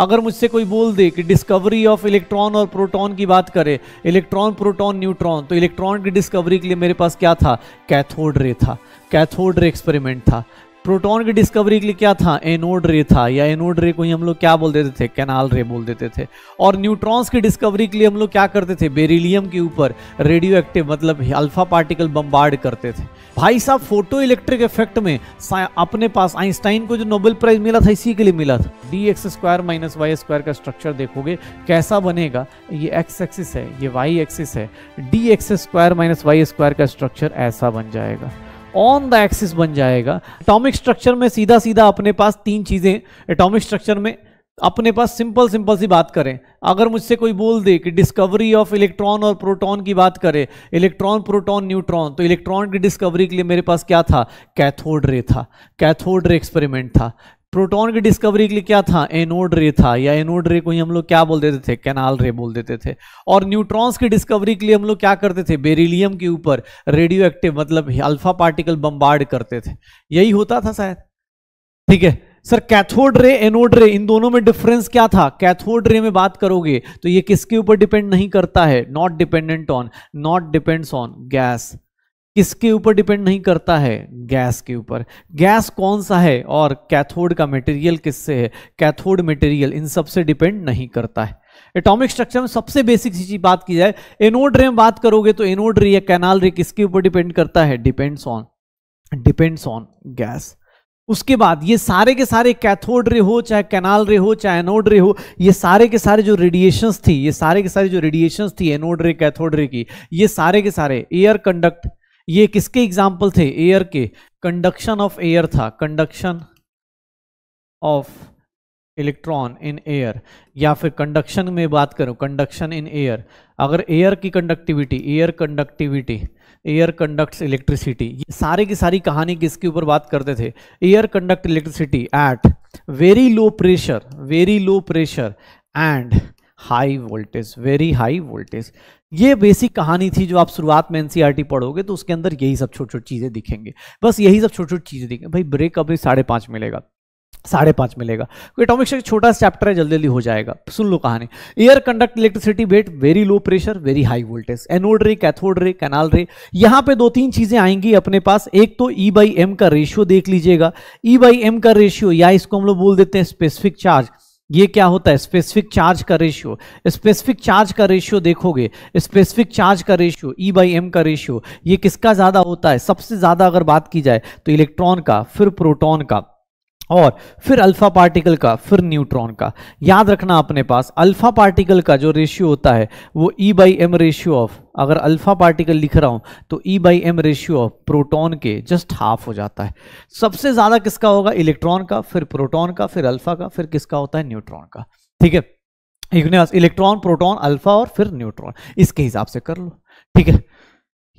अगर मुझसे कोई बोल दे कि डिस्कवरी ऑफ इलेक्ट्रॉन और प्रोटॉन की बात करें इलेक्ट्रॉन प्रोटॉन न्यूट्रॉन तो इलेक्ट्रॉन की डिस्कवरी के लिए मेरे पास क्या था कैथोड रे था कैथोड रे एक्सपेरिमेंट था प्रोटॉन की डिस्कवरी के लिए क्या था एनोड रे था या एनोड रे को ही हम लोग क्या बोल देते थे कैनाल रे बोल देते थे और न्यूट्रॉन्स की डिस्कवरी के लिए हम लोग क्या करते थे बेरिलियम के ऊपर रेडियो एक्टिव मतलब अल्फा पार्टिकल बम्बार्ड करते थे भाई साहब फोटो इलेक्ट्रिक इफेक्ट में अपने पास आइंस्टाइन को जो नोबेल प्राइज मिला था इसी के लिए मिला था D x square minus Y square का स्ट्रक्चर देखोगे कैसा बनेगा ये एक्स एक्सिस है ये वाई एक्सिस है D x square minus Y square का स्ट्रक्चर ऐसा बन जाएगा ऑन द एक्सिस बन जाएगा एटॉमिक स्ट्रक्चर में सीधा सीधा अपने पास तीन चीज़ें एटॉमिक स्ट्रक्चर में अपने पास सिंपल सिंपल सी बात करें अगर मुझसे कोई बोल दे कि डिस्कवरी ऑफ इलेक्ट्रॉन और प्रोटॉन की बात करें इलेक्ट्रॉन प्रोटॉन न्यूट्रॉन तो इलेक्ट्रॉन की डिस्कवरी के लिए मेरे पास क्या था कैथोड रे था कैथोड रे एक्सपेरिमेंट था प्रोटॉन की डिस्कवरी के लिए क्या था एनोड रे था या एनोड रे को ही हम लोग क्या बोल देते थे कैनाल रे बोल देते थे और न्यूट्रॉन्स की डिस्कवरी के लिए हम लोग क्या करते थे बेरिलियम के ऊपर रेडियो एक्टिव मतलब अल्फा पार्टिकल बम्बार्ड करते थे यही होता था शायद ठीक है सर कैथोड रे एनोड रे इन दोनों में डिफरेंस क्या था कैथोड रे में बात करोगे तो ये किसके ऊपर डिपेंड नहीं करता है not dependent on not depends on gas किसके ऊपर डिपेंड नहीं करता है गैस के ऊपर गैस कौन सा है और कैथोड का मटेरियल किससे है कैथोड मटेरियल इन सबसे डिपेंड नहीं करता है एटॉमिक स्ट्रक्चर में सबसे बेसिक चीज बात की जाए एनोड रे में बात करोगे तो एनोड रे या कैनाल रे किसके ऊपर डिपेंड करता है depends on depends on gas उसके बाद ये सारे के सारे कैथोड रे हो चाहे कैनाल रे हो चाहे एनोड रे हो ये सारे के सारे जो रेडिएशंस थी ये सारे के सारे जो रेडिएशंस थी एनोड रे कैथोड रे की ये सारे के सारे एयर कंडक्ट ये किसके एग्जाम्पल थे एयर के कंडक्शन ऑफ एयर था conduction of electron in air या फिर कंडक्शन में बात करूं कंडक्शन इन एयर अगर एयर की conductivity air conductivity air conducts electricity ये सारे की सारी कहानी किसके ऊपर बात करते थे air conduct electricity at very low pressure very low pressure and high voltage very high voltage ये बेसिक कहानी थी जो आप शुरुआत में एनसीईआरटी e पढ़ोगे तो उसके अंदर यही सब छोटी छोटी चीज़ें दिखेंगे बस यही सब छोटी छोटी चीज़ें दिखेंगे भाई ब्रेक अभी साढ़े पांच मिलेगा साढ़े पांच मिलेगा एटॉमिक से छोटा चैप्टर है जल्दी जल्दी हो जाएगा सुन लो कहानी air conduct electricity at very low pressure very high voltage anode ray cathode ray canal ray यहाँ पे दो तीन चीज़ें आएंगी अपने पास एक तो ई बाई एम का रेशियो देख लीजिएगा ई बाई एम का रेशियो या इसको हम लोग बोल देते हैं स्पेसिफिक चार्ज ये क्या होता है स्पेसिफिक चार्ज का रेशियो स्पेसिफिक चार्ज का रेशियो देखोगे स्पेसिफिक चार्ज का रेशियो ई बाई एम का रेशियो ये किसका ज़्यादा होता है सबसे ज़्यादा अगर बात की जाए तो इलेक्ट्रॉन का फिर प्रोटॉन का और फिर अल्फा पार्टिकल का फिर न्यूट्रॉन का याद रखना अपने पास अल्फा पार्टिकल का जो रेशियो होता है वो E by M ratio of अगर अल्फा पार्टिकल लिख रहा हूं तो E by M ratio of proton के जस्ट हाफ हो जाता है सबसे ज्यादा किसका होगा इलेक्ट्रॉन का फिर प्रोटोन का फिर अल्फा का फिर किसका होता है न्यूट्रॉन का ठीक है इलेक्ट्रॉन प्रोटॉन अल्फा और फिर न्यूट्रॉन इसके हिसाब से कर लो ठीक है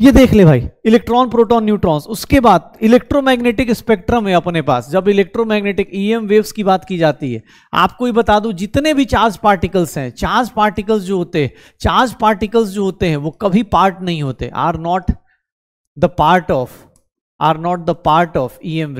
ये देख ले भाई इलेक्ट्रॉन प्रोटॉन न्यूट्रॉन्स उसके बाद इलेक्ट्रोमैग्नेटिक स्पेक्ट्रम है अपने पास जब इलेक्ट्रोमैग्नेटिक ईएम e वेव्स की बात की जाती है आपको ही बता दूं जितने भी चार्ज पार्टिकल्स हैं चार्ज पार्टिकल्स जो होते हैं चार्ज पार्टिकल्स जो होते हैं वो कभी पार्ट नहीं होते are not the part of are not the part of E M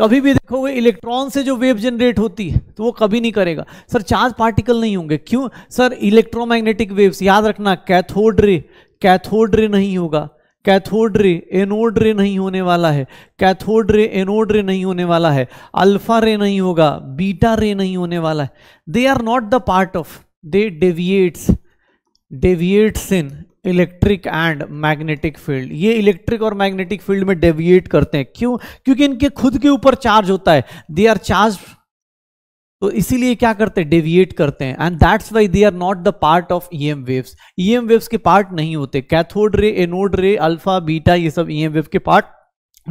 कभी भी देखोगे इलेक्ट्रॉन से जो वेव जनरेट होती है तो वो कभी नहीं करेगा सर चार्ज पार्टिकल नहीं होंगे क्यों सर इलेक्ट्रोमैग्नेटिक वेव्स याद रखना कैथोड रे कैथोड रे नहीं होगा कैथोड रे एनोड रे नहीं होने वाला है कैथोड रे एनोड रे नहीं होने वाला है अल्फा रे नहीं होगा बीटा रे नहीं होने वाला है they are not the part of they deviates deviates in electric and magnetic field ये इलेक्ट्रिक और मैग्नेटिक फील्ड में डेविएट करते हैं क्यों क्योंकि इनके खुद के ऊपर चार्ज होता है दे आर चार्ज तो इसीलिए क्या करते हैं डेविएट करते हैं and that's why they are not the part of E M waves E M waves के पार्ट नहीं होते कैथोड रे एनोड रे अल्फा बीटा ये सब ई एम वेव के पार्ट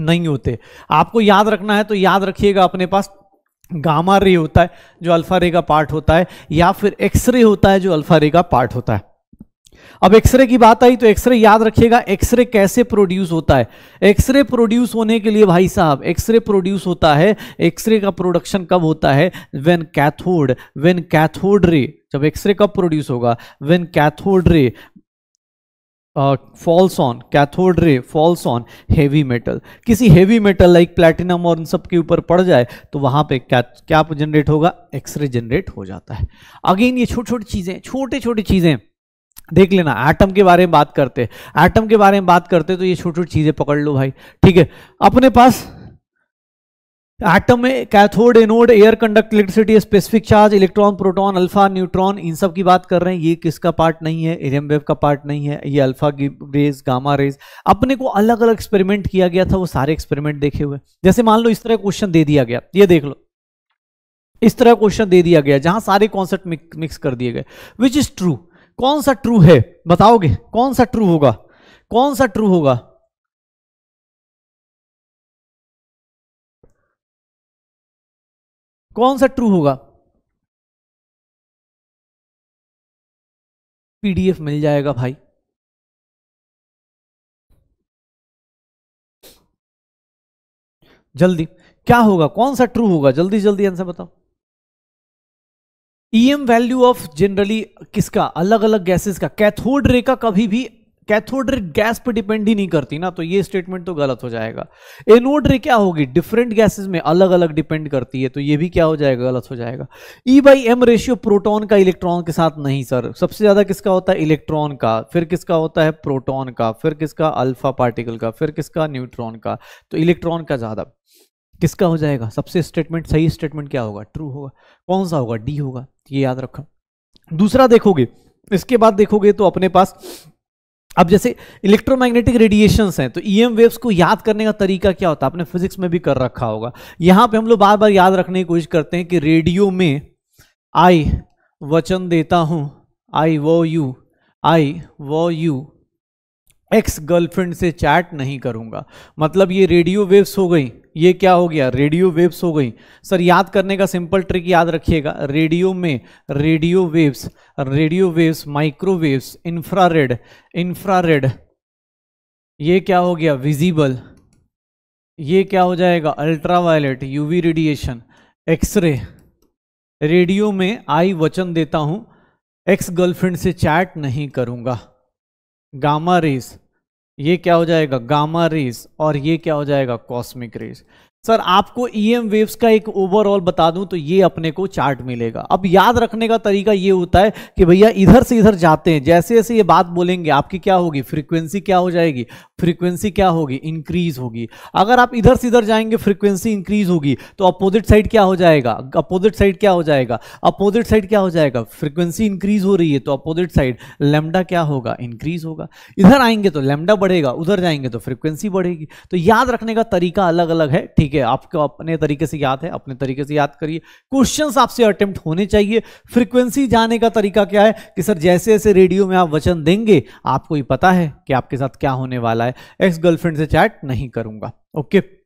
नहीं होते आपको याद रखना है तो याद रखिएगा अपने पास गामा रे होता है जो अल्फा रे का पार्ट होता है या फिर एक्सरे होता है जो अल्फा रे का पार्ट होता है अब एक्सरे की बात आई तो एक्सरे याद रखिएगा एक्सरे कैसे प्रोड्यूस होता है एक्सरे प्रोड्यूस होने के लिए भाई साहब एक्सरे प्रोड्यूस होता है एक्सरे का प्रोडक्शन कब होता है वेन कैथोड वेन कैथोड रे जब एक्सरे कब प्रोड्यूस होगा when cathode ray falls on cathode ray falls on heavy metal किसी हेवी मेटल लाइक प्लेटिनम और इन सब के ऊपर पड़ जाए तो वहां पे क्या क्या जनरेट होगा एक्सरे जनरेट हो जाता है अगेन ये छोटी छोटी चीज़ें छोटे छोटे चीज़ें देख लेना एटम के बारे में बात करते एटम के बारे में बात करते तो ये छोटी छोटी चीजें पकड़ लो भाई ठीक है अपने पास एटम में cathode anode air conduct electricity specific charge electron proton alpha neutron इन सब की बात कर रहे हैं ये किसका पार्ट नहीं है एरियम वेव का पार्ट नहीं है ये अल्फा रेज गामा रेज अपने को अलग अलग एक्सपेरिमेंट किया गया था वो सारे एक्सपेरिमेंट देखे हुए जैसे मान लो इस तरह क्वेश्चन दे दिया गया ये देख लो इस तरह क्वेश्चन दे दिया गया जहां सारे कॉन्सेप्ट मिक्स कर दिए गए विच इज ट्रू कौन सा ट्रू है बताओगे कौन सा ट्रू होगा कौन सा ट्रू होगा कौन सा ट्रू होगा पीडीएफ मिल जाएगा भाई जल्दी क्या होगा कौन सा ट्रू होगा जल्दी जल्दी आंसर बताओ ईएम वैल्यू ऑफ जनरली किसका अलग अलग गैसेस का कैथोड रे का कभी भी कैथोड रे गैस पे डिपेंड ही नहीं करती ना तो ये स्टेटमेंट तो गलत हो जाएगा एनोड रे क्या होगी डिफरेंट गैसेस में अलग अलग डिपेंड करती है तो ये भी क्या हो जाएगा गलत हो जाएगा E by M ratio proton का इलेक्ट्रॉन के साथ नहीं सर सबसे ज्यादा किसका होता है इलेक्ट्रॉन का फिर किसका होता है प्रोटॉन का फिर किसका अल्फा पार्टिकल का फिर किसका न्यूट्रॉन का तो इलेक्ट्रॉन का ज्यादा किसका हो जाएगा सबसे स्टेटमेंट सही स्टेटमेंट क्या होगा ट्रू होगा कौन सा होगा डी होगा ये याद रखा दूसरा देखोगे इसके बाद देखोगे तो अपने पास अब जैसे इलेक्ट्रोमैग्नेटिक रेडिएशन हैं तो ईएम e वेव्स को याद करने का तरीका क्या होता है आपने फिजिक्स में भी कर रखा होगा यहां पे हम लोग बार बार याद रखने की कोशिश करते हैं कि रेडियो में आई वचन देता हूं आई वो यू आई वो यू एक्स गर्लफ्रेंड से चैट नहीं करूंगा मतलब ये रेडियो वेव्स हो गई ये क्या हो गया रेडियो वेव्स हो गई सर याद करने का सिंपल ट्रिक याद रखिएगा रेडियो में radio waves radio waves microwaves infrared infrared ये क्या हो गया विजिबल ये क्या हो जाएगा ultraviolet UV radiation X ray radio में आई वचन देता हूं एक्स गर्लफ्रेंड से चैट नहीं करूंगा गामा रेस ये क्या हो जाएगा गामा रेस और ये क्या हो जाएगा कॉस्मिक रेस सर आपको ईएम e वेव्स का एक ओवरऑल बता दूं तो ये अपने को चार्ट मिलेगा अब याद रखने का तरीका ये होता है कि भैया इधर से इधर जाते हैं जैसे जैसे ये बात बोलेंगे आपकी क्या होगी फ्रीक्वेंसी क्या हो जाएगी फ्रीक्वेंसी क्या होगी इंक्रीज होगी अगर आप इधर से इधर जाएंगे फ्रीक्वेंसी इंक्रीज होगी तो अपोजिट साइड क्या हो जाएगा अपोजिट साइड क्या हो जाएगा अपोजिट साइड क्या हो जाएगा फ्रिक्वेंसी इंक्रीज हो रही है तो अपोजिट साइड लेमडा क्या होगा इंक्रीज होगा इधर आएंगे तो लेमडा बढ़ेगा उधर जाएंगे तो फ्रिक्वेंसी बढ़ेगी तो याद रखने का तरीका अलग अलग है ठीक ठीक है आपको अपने तरीके से याद है अपने तरीके से याद करिए क्वेश्चन आपसे अटेम्प्ट होने चाहिए फ्रिक्वेंसी जाने का तरीका क्या है कि सर जैसे जैसे रेडियो में आप वचन देंगे आपको ही पता है कि आपके साथ क्या होने वाला है एक्स गर्लफ्रेंड से चैट नहीं करूंगा ओके okay.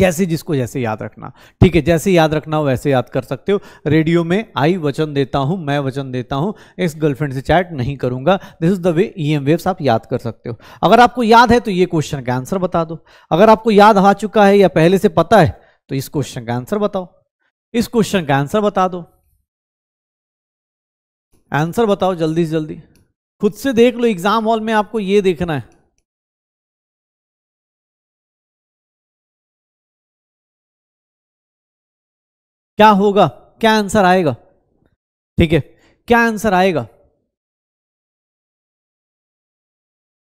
जैसे जिसको जैसे याद रखना ठीक है जैसे याद रखना वैसे याद कर सकते हो रेडियो में आई वचन देता हूं मैं वचन देता हूं इस गर्लफ्रेंड से चैट नहीं करूंगा this is the way E M waves आप याद कर सकते हो अगर आपको याद है तो ये क्वेश्चन का आंसर बता दो अगर आपको याद आ चुका है या पहले से पता है तो इस क्वेश्चन का आंसर बताओ इस क्वेश्चन का आंसर बता दो आंसर बताओ जल्दी से जल्दी खुद से देख लो एग्जाम हॉल में आपको ये देखना है क्या होगा क्या आंसर आएगा ठीक है क्या आंसर आएगा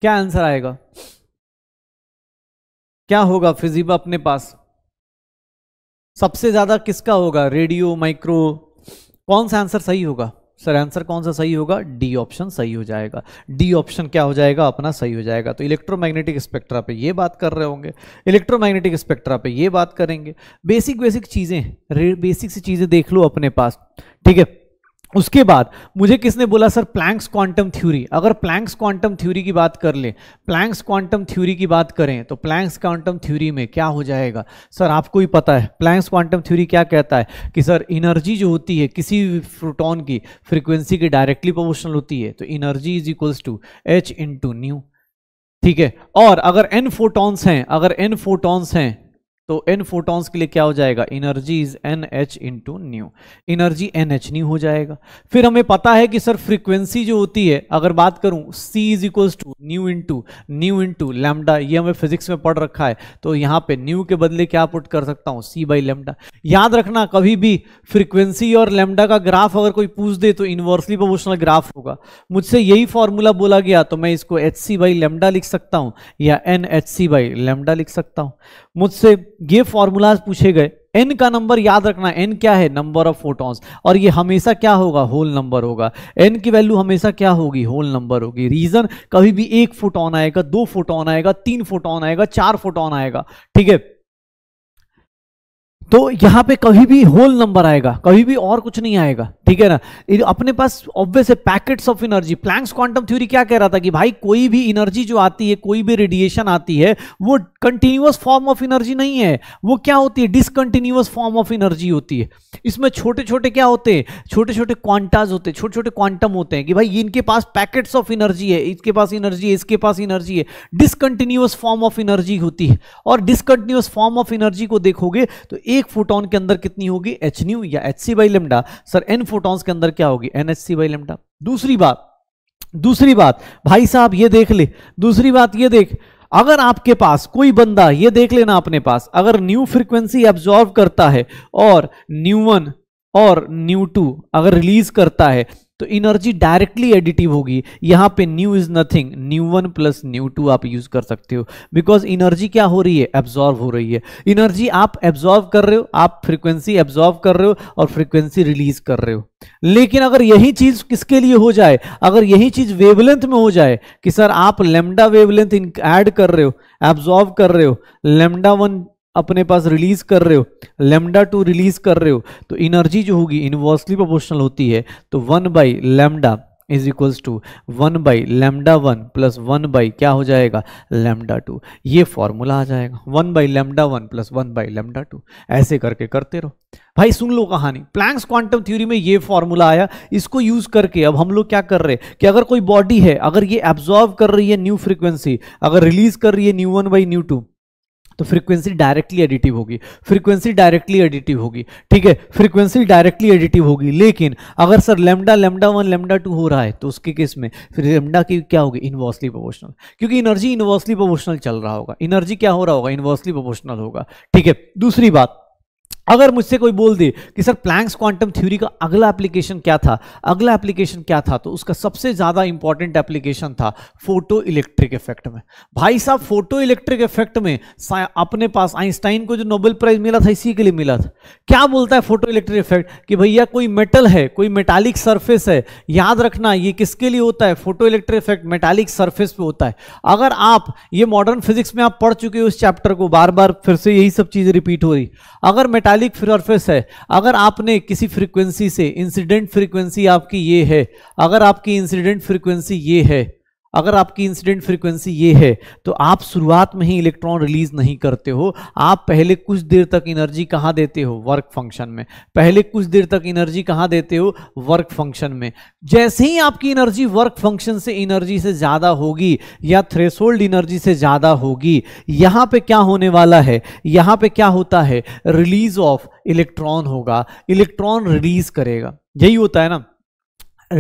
क्या आंसर आएगा क्या होगा फिजिबा अपने पास सबसे ज्यादा किसका होगा रेडियो माइक्रो कौन सा आंसर सही होगा सर आंसर कौन सा सही होगा डी ऑप्शन सही हो जाएगा डी ऑप्शन क्या हो जाएगा अपना सही हो जाएगा तो इलेक्ट्रोमैग्नेटिक स्पेक्ट्रा पे ये बात कर रहे होंगे इलेक्ट्रोमैग्नेटिक स्पेक्ट्रा पे ये बात करेंगे बेसिक बेसिक चीज़ें बेसिक सी चीज़ें देख लो अपने पास ठीक है उसके बाद मुझे किसने बोला सर प्लैंक्स क्वांटम थ्योरी अगर प्लैंक्स क्वांटम थ्योरी की बात कर ले प्लैंक्स क्वांटम थ्योरी की बात करें तो प्लैंक्स क्वांटम थ्योरी में क्या हो जाएगा सर आपको ही पता है प्लैंक्स क्वांटम थ्योरी क्या कहता है कि सर इनर्जी जो होती है किसी भी प्रोटोन की फ्रिक्वेंसी के डायरेक्टली प्रमोशनल होती है तो energy is equals to h into nu ठीक है और अगर एन फोटोन्स हैं अगर एन फोटोन्स हैं तो एन फोटॉन्स के लिए क्या हो जाएगा energy is n h into nu energy n h nu हो जाएगा फिर हमें पता है कि सर फ्रीक्वेंसी जो होती है अगर बात करूं c is equal to nu into nu to lambda ये हमें फिजिक्स में पढ़ रखा है तो यहां पे न्यू के बदले क्या पुट कर सकता हूँ सी बाई लेमडा याद रखना कभी भी फ्रीक्वेंसी और लेमडा का ग्राफ अगर कोई पूछ दे तो इनवर्सली प्रोपोर्शनल ग्राफ होगा मुझसे यही फॉर्मूला बोला गया तो मैं इसको एच सी बाई लेमडा लिख सकता हूँ या n h c by lambda लिख सकता हूँ मुझसे ये फॉर्मूलाज पूछे गए एन का नंबर याद रखना एन क्या है नंबर ऑफ फोटॉन्स और ये हमेशा क्या होगा होल नंबर होगा एन की वैल्यू हमेशा क्या होगी होल नंबर होगी रीजन कभी भी एक फोटोन आएगा दो फोटोन आएगा तीन फोटोन आएगा चार फोटोन आएगा ठीक है तो यहां पे कभी भी होल नंबर आएगा कभी भी और कुछ नहीं आएगा ठीक है ना अपने पास ऑब्वियस है packets of energy Planck's quantum theory क्या कह रहा था कि भाई कोई भी एनर्जी जो आती है कोई भी रेडिएशन आती है वो कंटिन्यूस फॉर्म ऑफ एनर्जी नहीं है वो क्या होती है डिसकंटिन्यूस फॉर्म ऑफ एनर्जी होती है इसमें छोटे छोटे क्या होते हैं छोटे छोटे क्वांटाज होते हैं छोटे छोटे क्वांटम होते हैं कि भाई इनके पास पैकेट्स ऑफ एनर्जी है इसके पास एनर्जी है इसके पास एनर्जी है डिसकंटिन्यूस फॉर्म ऑफ एनर्जी होती है और डिसकंटिन्यूस फॉर्म ऑफ एनर्जी को देखोगे तो एक फोटोन के अंदर कितनी होगी एच न्यू या h c by lambda sir n photon के अंदर क्या होगी n h c by lambda दूसरी बात दूसरी बात भाई साहब ये देख ले दूसरी बात ये देख अगर आपके पास कोई बंदा ये देख लेना अपने पास अगर न्यू फ्रिक्वेंसी एब्जॉर्व करता है और न्यू वन और न्यू टू अगर रिलीज करता है तो इनर्जी डायरेक्टली एडिटिव होगी यहां पे nu is nothing nu one plus nu two आप यूज कर सकते हो बिकॉज इनर्जी क्या हो रही है एब्जॉर्व हो रही है इनर्जी आप एब्जॉर्व कर रहे हो आप फ्रीक्वेंसी एब्जॉर्व कर रहे हो और फ्रीक्वेंसी रिलीज कर रहे हो लेकिन अगर यही चीज किसके लिए हो जाए अगर यही चीज वेवलेंथ में हो जाए कि सर आप लेमडा वेवलेंथ ऐड कर रहे हो एब्जॉर्व कर रहे हो लेमडा वन अपने पास रिलीज कर रहे हो लेमडा टू रिलीज कर रहे हो तो एनर्जी जो होगी इनवर्सली प्रोपोर्शनल होती है तो one by lambda is equals to one by lambda one plus one by क्या हो जाएगा लेमडा टू ये फॉर्मूला आ जाएगा one by lambda one plus one by lambda two ऐसे करके करते रहो भाई सुन लो कहानी प्लैंक्स क्वांटम थ्योरी में ये फॉर्मूला आया इसको यूज करके अब हम लोग क्या कर रहे हैं कि अगर कोई बॉडी है अगर ये एब्जॉर्व कर रही है न्यू फ्रिक्वेंसी अगर रिलीज कर रही है nu one by nu two तो फ्रीक्वेंसी डायरेक्टली एडिटिव होगी फ्रीक्वेंसी डायरेक्टली एडिटिव होगी ठीक है फ्रीक्वेंसी डायरेक्टली एडिटिव होगी लेकिन अगर sir lambda lambda one lambda two हो रहा है तो उसके केस में फिर लेमडा की क्या होगी इन्वर्सली प्रोपोर्शनल क्योंकि एनर्जी इन्वर्सली प्रोपोर्शनल चल रहा होगा एनर्जी क्या हो रहा होगा इन्वर्सली प्रोपोर्शनल होगा ठीक है दूसरी बात अगर मुझसे कोई बोल दे कि सर प्लैंक्स क्वांटम थ्योरी का अगला एप्लीकेशन क्या था अगला एप्लीकेशन क्या था तो उसका सबसे ज़्यादा इंपॉर्टेंट एप्लीकेशन था फोटो इलेक्ट्रिक इफेक्ट में भाई साहब फोटो इलेक्ट्रिक इफेक्ट में अपने पास आइंस्टाइन को जो नोबेल प्राइज मिला था इसी के लिए मिला था क्या बोलता है फोटो इलेक्ट्रिक इफेक्ट कि भैया कोई मेटल है कोई मेटालिक सर्फेस है याद रखना ये किसके लिए होता है photo electric effect metallic surface पे होता है अगर आप ये मॉडर्न फिजिक्स में आप पढ़ चुके हो उस चैप्टर को बार बार फिर से यही सब चीज रिपीट हो रही अगर मेटालिक मेटालिक फ्लोरफेस है अगर आपने किसी फ्रीक्वेंसी से इंसिडेंट फ्रीक्वेंसी आपकी ये है अगर आपकी इंसिडेंट फ्रीक्वेंसी ये है अगर आपकी इंसिडेंट फ्रीक्वेंसी ये है तो आप शुरुआत में ही इलेक्ट्रॉन रिलीज नहीं करते हो आप पहले कुछ देर तक एनर्जी कहाँ देते हो वर्क फंक्शन में पहले कुछ देर तक एनर्जी कहाँ देते हो वर्क फंक्शन में जैसे ही आपकी एनर्जी वर्क फंक्शन से एनर्जी से ज़्यादा होगी या थ्रेसोल्ड एनर्जी से ज़्यादा होगी यहाँ पे क्या होने वाला है यहाँ पे क्या होता है रिलीज ऑफ इलेक्ट्रॉन होगा इलेक्ट्रॉन रिलीज करेगा यही होता है ना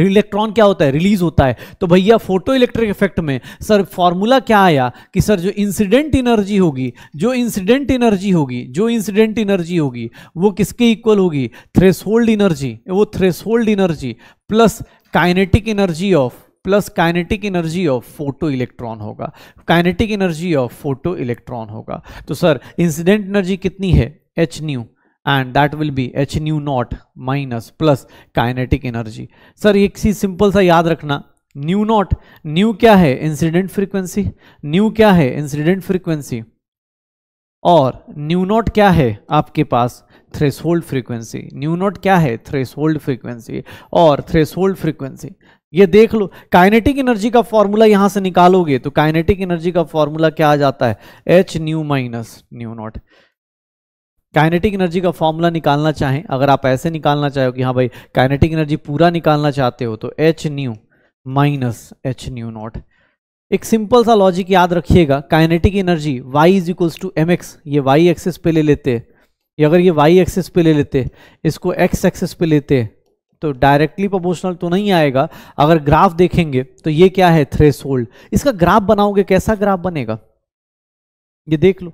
इलेक्ट्रॉन क्या होता है रिलीज होता है तो भैया फोटो इलेक्ट्रिक इफेक्ट में सर फॉर्मूला क्या आया कि सर जो इंसिडेंट एनर्जी होगी जो इंसिडेंट एनर्जी होगी जो इंसिडेंट एनर्जी होगी वो किसके इक्वल होगी थ्रेस एनर्जी वो threshold energy plus kinetic energy of plus kinetic energy of photo electron होगा kinetic energy of photo electron होगा तो सर इंसिडेंट एनर्जी कितनी है h nu and that will be h nu naught minus plus kinetic energy sir एक चीज simple सा याद रखना न्यू नॉट न्यू क्या है इंसिडेंट फ्रीक्वेंसी न्यू क्या है इंसिडेंट फ्रीक्वेंसी और न्यू नॉट क्या है आपके पास threshold frequency nu naught क्या है थ्रेस होल्ड फ्रीक्वेंसी और थ्रेस होल्ड फ्रीक्वेंसी ये देख लो काइनेटिक एनर्जी का फॉर्मूला यहां से निकालोगे तो काइनेटिक एनर्जी का फॉर्मूला क्या आ जाता है h nu minus nu naught kinetic energy का फॉर्मूला निकालना चाहें अगर आप ऐसे निकालना चाहो कि हाँ भाई काइनेटिक एनर्जी पूरा निकालना चाहते हो तो h nu minus h nu naught एक सिंपल सा लॉजिक याद रखिएगा kinetic energy y is equals to m x ये y एक्सेस पे ले लेते ये अगर ये y एक्सेस पे ले लेते इसको x एक्सेस पे लेते तो डायरेक्टली प्रोपोर्शनल तो नहीं आएगा अगर ग्राफ देखेंगे तो ये क्या है थ्रेस इसका ग्राफ बनाओगे कैसा ग्राफ बनेगा ये देख लो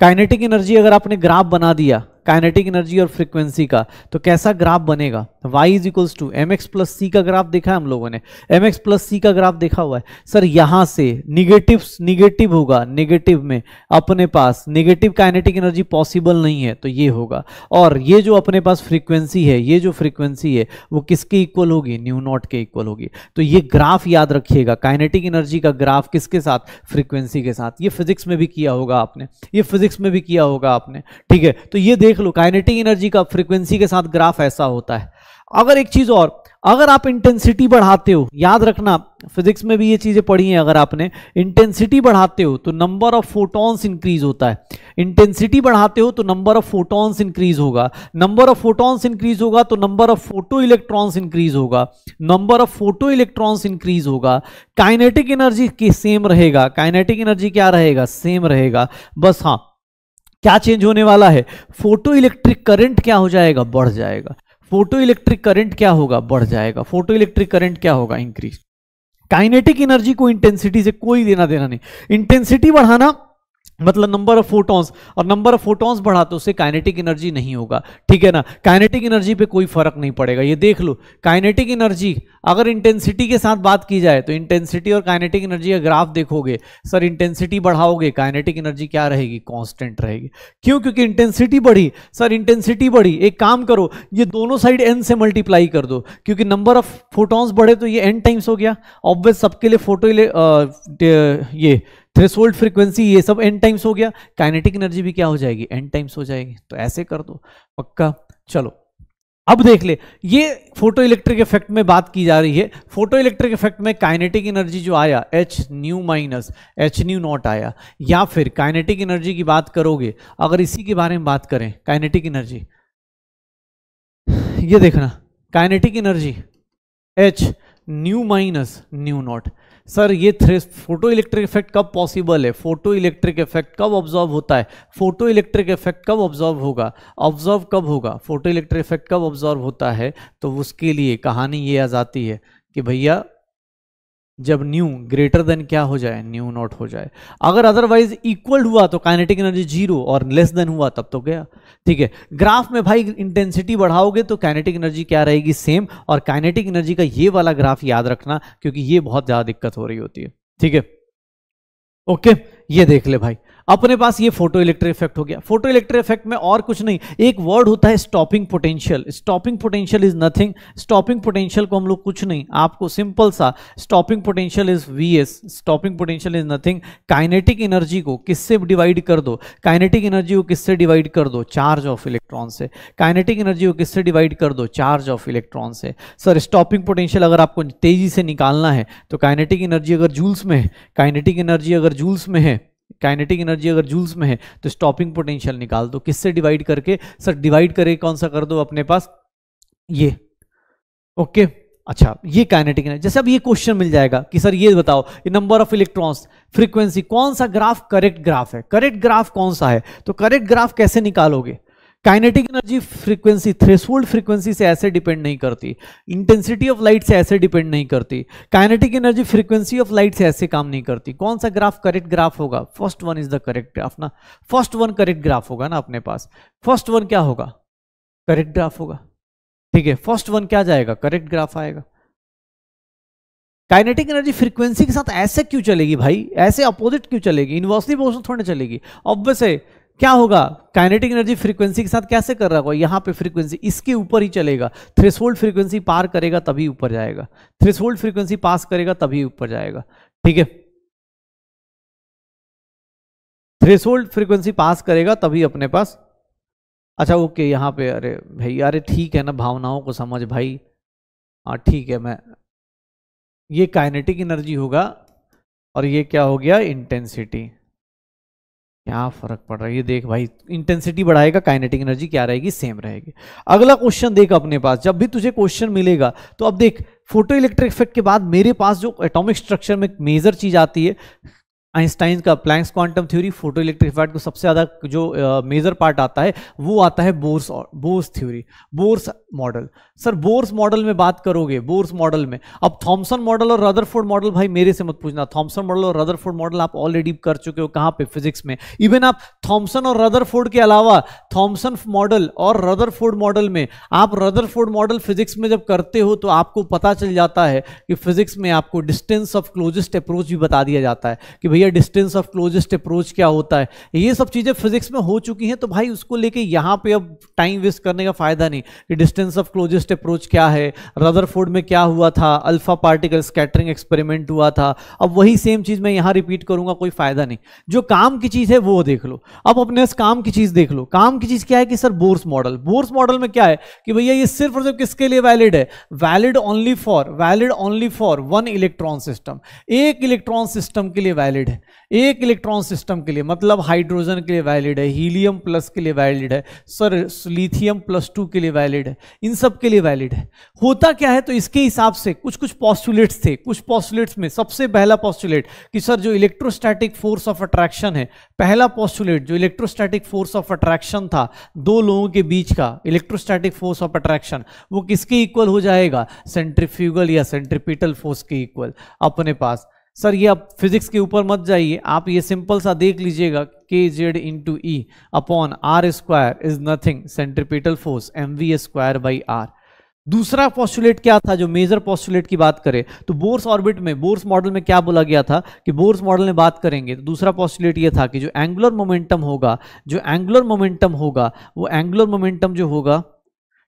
काइनेटिक एनर्जी अगर आपने ग्राफ बना दिया काइनेटिक एनर्जी और फ्रीक्वेंसी का तो कैसा ग्राफ बनेगा y is equals to m x plus c का ग्राफ देखा है हम लोगों ने एम एक्स प्लस सी का ग्राफ देखा हुआ है सर यहां से निगेटिव निगेटिव होगा निगेटिव में अपने पास निगेटिव काइनेटिक एनर्जी पॉसिबल नहीं है तो ये होगा और ये जो अपने पास फ्रीक्वेंसी है ये जो फ्रीक्वेंसी है वो किसके इक्वल होगी न्यू नॉट के इक्वल होगी तो ये ग्राफ याद रखिएगा काइनेटिक एनर्जी का ग्राफ किसके साथ फ्रीक्वेंसी के साथ ये फिजिक्स में भी किया होगा आपने ये फिजिक्स में भी किया होगा आपने ठीक है तो ये देख देख लो काइनेटिक एनर्जी का फ्रीक्वेंसी के साथ ग्राफ ऐसा होता है अगर एक चीज और अगर आप इंटेंसिटी बढ़ाते हो याद रखना फिजिक्स में भी ये चीजें पढ़ी हैं अगर आपने इंटेंसिटी बढ़ाते हो तो नंबर ऑफ फोटॉन्स इंक्रीज होता है इंटेंसिटी बढ़ाते हो तो नंबर ऑफ फोटॉन्स इंक्रीज होगा नंबर ऑफ फोटॉन्स इंक्रीज होगा तो number of photo electrons increase होगा number of photo electrons increase होगा काइनेटिक एनर्जी सेम रहेगा काइनेटिक एनर्जी क्या रहेगा सेम रहेगा बस हाँ क्या चेंज होने वाला है फोटो इलेक्ट्रिक करंट क्या हो जाएगा बढ़ जाएगा फोटो इलेक्ट्रिक करंट क्या होगा बढ़ जाएगा फोटो इलेक्ट्रिक करंट क्या होगा इंक्रीज काइनेटिक एनर्जी को इंटेंसिटी से कोई देना देना नहीं इंटेंसिटी बढ़ाना मतलब नंबर ऑफ फोटॉन्स और नंबर ऑफ फोटॉन्स बढ़ा तो उससे काइनेटिक एनर्जी नहीं होगा ठीक है ना काइनेटिक एनर्जी पे कोई फर्क नहीं पड़ेगा ये देख लो काइनेटिक एनर्जी अगर इंटेंसिटी के साथ बात की जाए तो इंटेंसिटी और काइनेटिक एनर्जी का ग्राफ देखोगे सर इंटेंसिटी बढ़ाओगे काइनेटिक एनर्जी क्या रहेगी कॉन्स्टेंट रहेगी क्यों क्योंकि इंटेंसिटी बढ़ी सर इंटेंसिटी बढ़ी एक काम करो ये दोनों साइड एन से मल्टीप्लाई कर दो क्योंकि नंबर ऑफ फोटॉन्स बढ़े तो ये एन टाइम्स हो गया ऑब्वियस सबके लिए फोटो ये थ्रेसोल्ड फ्रीक्वेंसी ये सब एन टाइम्स हो गया काइनेटिक एनर्जी भी क्या हो जाएगी एन टाइम्स हो जाएगी तो ऐसे कर दो पक्का चलो अब देख ले ये फोटो इलेक्ट्रिक इफेक्ट में बात की जा रही है फोटो इलेक्ट्रिक इफेक्ट में काइनेटिक एनर्जी जो आया h nu minus h nu naught आया या फिर काइनेटिक एनर्जी की बात करोगे अगर इसी के बारे में बात करें काइनेटिक एनर्जी ये देखना kinetic energy h nu minus nu naught sir ये फोटो इलेक्ट्रिक इफेक्ट कब पॉसिबल है फोटो इलेक्ट्रिक इफेक्ट कब ऑब्जॉर्व होता है फोटो इलेक्ट्रिक इफेक्ट कब ऑब्जॉर्व होगा ऑब्जॉर्व कब होगा फोटो इलेक्ट्रिक इफेक्ट कब ऑब्जॉर्व होता है तो उसके लिए कहानी ये आ जाती है कि भैया जब न्यू ग्रेटर देन क्या हो जाए न्यू नॉट हो जाए अगर अदरवाइज इक्वल हुआ तो काइनेटिक एनर्जी जीरो और लेस देन हुआ तब तो गया ठीक है ग्राफ में भाई इंटेंसिटी बढ़ाओगे तो काइनेटिक एनर्जी क्या रहेगी सेम और काइनेटिक एनर्जी का ये वाला ग्राफ याद रखना क्योंकि ये बहुत ज़्यादा दिक्कत हो रही होती है ठीक है ओके ये देख ले भाई अपने पास ये फोटो इलेक्ट्रिक इफेक्ट हो गया फोटो इलेक्ट्रिक इफेक्ट में और कुछ नहीं एक वर्ड होता है stopping potential stopping potential is nothing stopping potential को हम लोग कुछ नहीं आपको सिंपल सा stopping potential is v s stopping potential is nothing kinetic energy को किससे डिवाइड कर दो काइनेटिक एनर्जी को किससे डिवाइड कर दो चार्ज ऑफ इलेक्ट्रॉन से काइनेटिक एनर्जी को किससे डिवाइड कर दो चार्ज ऑफ इलेक्ट्रॉन से सर स्टॉपिंग पोटेंशियल अगर आपको तेजी से निकालना है तो काइनेटिक एनर्जी अगर जूल्स में है काइनेटिक एनर्जी अगर जूल्स में है काइनेटिक एनर्जी अगर जूल्स में है तो स्टॉपिंग पोटेंशियल निकाल दो किससे डिवाइड करके सर डिवाइड करके कौन सा कर दो अपने पास ये ओके अच्छा ये काइनेटिक एनर्जी जैसे अब ये क्वेश्चन मिल जाएगा कि सर ये बताओ ये नंबर ऑफ इलेक्ट्रॉन्स फ्रीक्वेंसी कौन सा ग्राफ करेक्ट ग्राफ है करेक्ट ग्राफ कौन सा है तो करेक्ट ग्राफ कैसे निकालोगे kinetic energy frequency threshold frequency से ऐसे डिपेंड नहीं करती इंटेंसिटी ऑफ लाइट से ऐसे डिपेंड नहीं करती kinetic energy frequency of light से ऐसे काम नहीं करती कौन सा ग्राफ करेक्ट ग्राफ होगा first one is the correct graph ना फर्स्ट वन करेक्ट ग्राफ होगा ना अपने पास फर्स्ट वन क्या होगा करेक्ट ग्राफ होगा ठीक है फर्स्ट वन क्या जाएगा करेक्ट ग्राफ आएगा काइनेटिक एनर्जी फ्रीक्वेंसी के साथ ऐसे क्यों चलेगी भाई ऐसे अपोजिट क्यों चलेगी इनवर्सली मोशन थोड़ी चलेगी ऑब्वियस है क्या होगा काइनेटिक एनर्जी फ्रीक्वेंसी के साथ कैसे कर रहा होगा यहां पे फ्रीक्वेंसी इसके ऊपर ही चलेगा थ्रेसोल्ड फ्रीक्वेंसी पार करेगा तभी ऊपर जाएगा थ्रेसोल्ड फ्रीक्वेंसी पास करेगा तभी ऊपर जाएगा ठीक है थ्रेसोल्ड फ्रीक्वेंसी पास करेगा तभी अपने पास अच्छा ओके यहां पे अरे भाई अरे ठीक है ना भावनाओं को समझ भाई हाँ ठीक है मैं ये काइनेटिक एनर्जी होगा और ये क्या हो गया इंटेंसिटी क्या फर्क पड़ रहा है ये देख भाई इंटेंसिटी बढ़ाएगा काइनेटिक एनर्जी क्या रहेगी सेम रहेगी अगला क्वेश्चन देख अपने पास जब भी तुझे क्वेश्चन मिलेगा तो अब देख फोटो इलेक्ट्रिक इफेक्ट के बाद मेरे पास जो एटॉमिक स्ट्रक्चर में मेजर चीज आती है आइंस्टाइन का Planck's quantum theory photo electric effect को सबसे ज़्यादा जो मेजर पार्ट आता है वो आता है बोर्स और Bohr's theory Bohr's model sir Bohr's model में बात करोगे बोर्स मॉडल में अब थॉमसन मॉडल और रदरफोर्ड मॉडल भाई मेरे से मत पूछना थॉमसन मॉडल और रदरफोर्ड मॉडल आप ऑलरेडी कर चुके हो कहाँ पे फिजिक्स में इवन आप थॉमसन और रदरफोर्ड के अलावा थॉमसन मॉडल और रदरफोर्ड मॉडल में आप रदरफोर्ड मॉडल फिजिक्स में जब करते हो तो आपको पता चल जाता है कि फिजिक्स में आपको डिस्टेंस ऑफ क्लोजेस्ट अप्रोच भी बता दिया जाता है कि भैया या डिस्टेंस ऑफ क्लोजेस्ट अप्रोच क्या होता है ये सब चीज़ें फिजिक्स में हो चुकी हैं तो भाई उसको लेके यहाँ पे अब टाइम वेस्ट करने का फ़ायदा नहीं कि डिस्टेंस ऑफ क्लोजेस्ट अप्रोच क्या है रदरफोर्ड में क्या हुआ था अल्फ़ा पार्टिकल स्कैटरिंग एक्सपेरिमेंट हुआ था अब वही सेम चीज़ मैं यहाँ रिपीट करूँगा कोई फ़ायदा नहीं जो काम की चीज़ है वो देख लो अब अपने काम की चीज़ देख लो काम की चीज़ क्या है कि sir Bohr's model Bohr's model में क्या है कि भैया ये सिर्फ और सिर्फ किसके लिए वैलिड है valid only for valid only for one electron system एक इलेक्ट्रॉन सिस्टम के लिए वैलिड है एक इलेक्ट्रॉन सिस्टम के लिए मतलब हाइड्रोजन के लिए वैलिड है हीलियम प्लस के लिए वैलिड है सर लिथियम प्लस टू के लिए वैलिड है इन सब के लिए वैलिड है होता क्या है तो इसके हिसाब से कुछ कुछ पॉस्टुलेट्स थे कुछ पॉस्टुलेट्स में सबसे पहला पॉस्टुलेट कि सर जो इलेक्ट्रोस्टैटिक फोर्स ऑफ अट्रैक्शन है पहला पॉस्टुलेट जो इलेक्ट्रोस्टैटिक फोर्स ऑफ अट्रैक्शन था दो लोगों के बीच का इलेक्ट्रोस्टैटिक फोर्स ऑफ अट्रैक्शन वो किसके इक्वल हो जाएगा सेंट्रीफ्यूगल या सेंट्रीपिटल फोर्स के इक्वल अपने पास सर ये आप फिजिक्स के ऊपर मत जाइए आप ये सिंपल सा देख लीजिएगा k z into e upon r square is nothing centripetal force m v square by r दूसरा पॉस्टुलेट क्या था जो मेजर पॉस्टुलेट की बात करें तो बोर्स ऑर्बिट में बोर्स मॉडल में क्या बोला गया था कि बोर्स मॉडल में बात करेंगे तो दूसरा पॉस्टुलेट ये था कि जो एंगुलर मोमेंटम होगा जो एंगुलर मोमेंटम होगा वो एंगुलर मोमेंटम जो होगा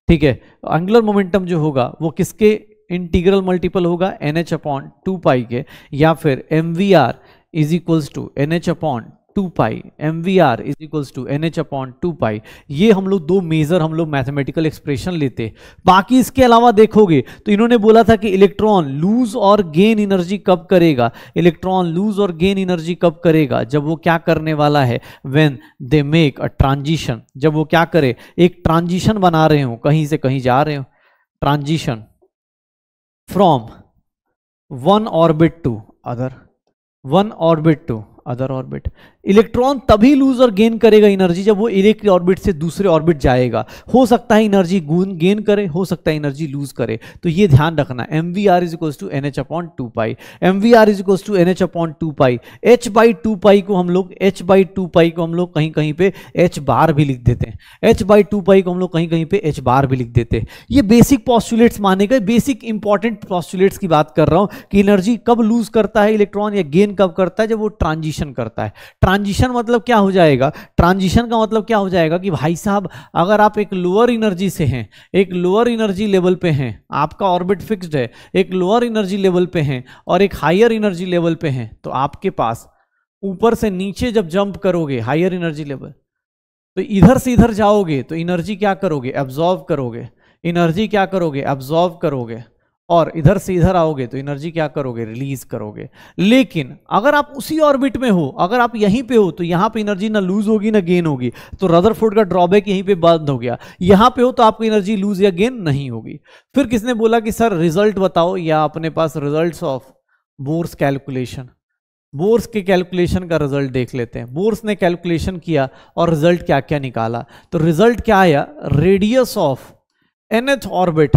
ठीक है एंगुलर मोमेंटम जो होगा वो किसके इंटीग्रल मल्टीपल होगा n h upon two pi के या फिर m v r is equals to n h upon two pi m v r is equals to n h upon two pi ये हम लोग दो मेजर हम लोग मैथमेटिकल एक्सप्रेशन लेते बाकी इसके अलावा देखोगे तो इन्होंने बोला था कि इलेक्ट्रॉन लूज और गेन एनर्जी कब करेगा इलेक्ट्रॉन लूज और गेन एनर्जी कब करेगा जब वो क्या करने वाला है when they make a transition जब वो क्या करे एक ट्रांजिशन बना रहे हो कहीं से कहीं जा रहे हो transition from one orbit to other one orbit to other orbit electron तभी लूज और गेन करेगा एनर्जी जब वो एक ऑर्बिट से दूसरे ऑर्बिट जाएगा हो सकता है एनर्जी गेन करे हो सकता है एनर्जी लूज करे तो ये ध्यान रखना m v r is equal to n h upon two pi m v r is equal to n h upon two pi h by two pi को हम लोग एच बाई टू पाई को हम लोग कहीं कहीं पे एच बार भी लिख देते हैं एच बाई टू पाई को हम लोग कहीं कहीं पे एच बार भी लिख देते हैं ये बेसिक पॉस्टुलेट्स माने गए बेसिक इंपॉर्टेंट पॉस्टुलेट्स की बात कर रहा हूँ कि एनर्जी कब लूज करता है इलेक्ट्रॉन या गेन कब करता है जब वो ट्रांजिशन ट्रांजिशन करता है ट्रांजिशन मतलब क्या हो जाएगा ट्रांजिशन का मतलब क्या हो जाएगा कि भाई साहब अगर आप एक लोअर इनर्जी से हैं एक लोअर इनर्जी लेवल पे हैं आपका ऑर्बिट फिक्स्ड है एक लोअर इनर्जी लेवल पे हैं और एक हायर इनर्जी लेवल पे हैं तो आपके पास ऊपर से नीचे जब जंप करोगे हायर इनर्जी लेवल तो इधर से इधर जाओगे तो इनर्जी क्या करोगे एब्जॉर्व करोगे इनर्जी क्या करोगे एब्जॉर्व करोगे और इधर से इधर आओगे तो एनर्जी क्या करोगे रिलीज करोगे लेकिन अगर आप उसी ऑर्बिट में हो अगर आप यहीं पे हो तो यहां पे एनर्जी ना लूज होगी ना गेन होगी तो रदरफोर्ड का ड्रॉबैक यहीं पे बंद हो गया यहां पे हो तो आपकी एनर्जी लूज या गेन नहीं होगी फिर किसने बोला कि सर रिजल्ट बताओ या अपने पास result of Bohr's calculation Bohr's के कैलकुलेशन का रिजल्ट देख लेते हैं बोर्स ने कैलकुलेशन किया और रिजल्ट क्या क्या निकाला तो रिजल्ट क्या आया रेडियस ऑफ एनएच ऑर्बिट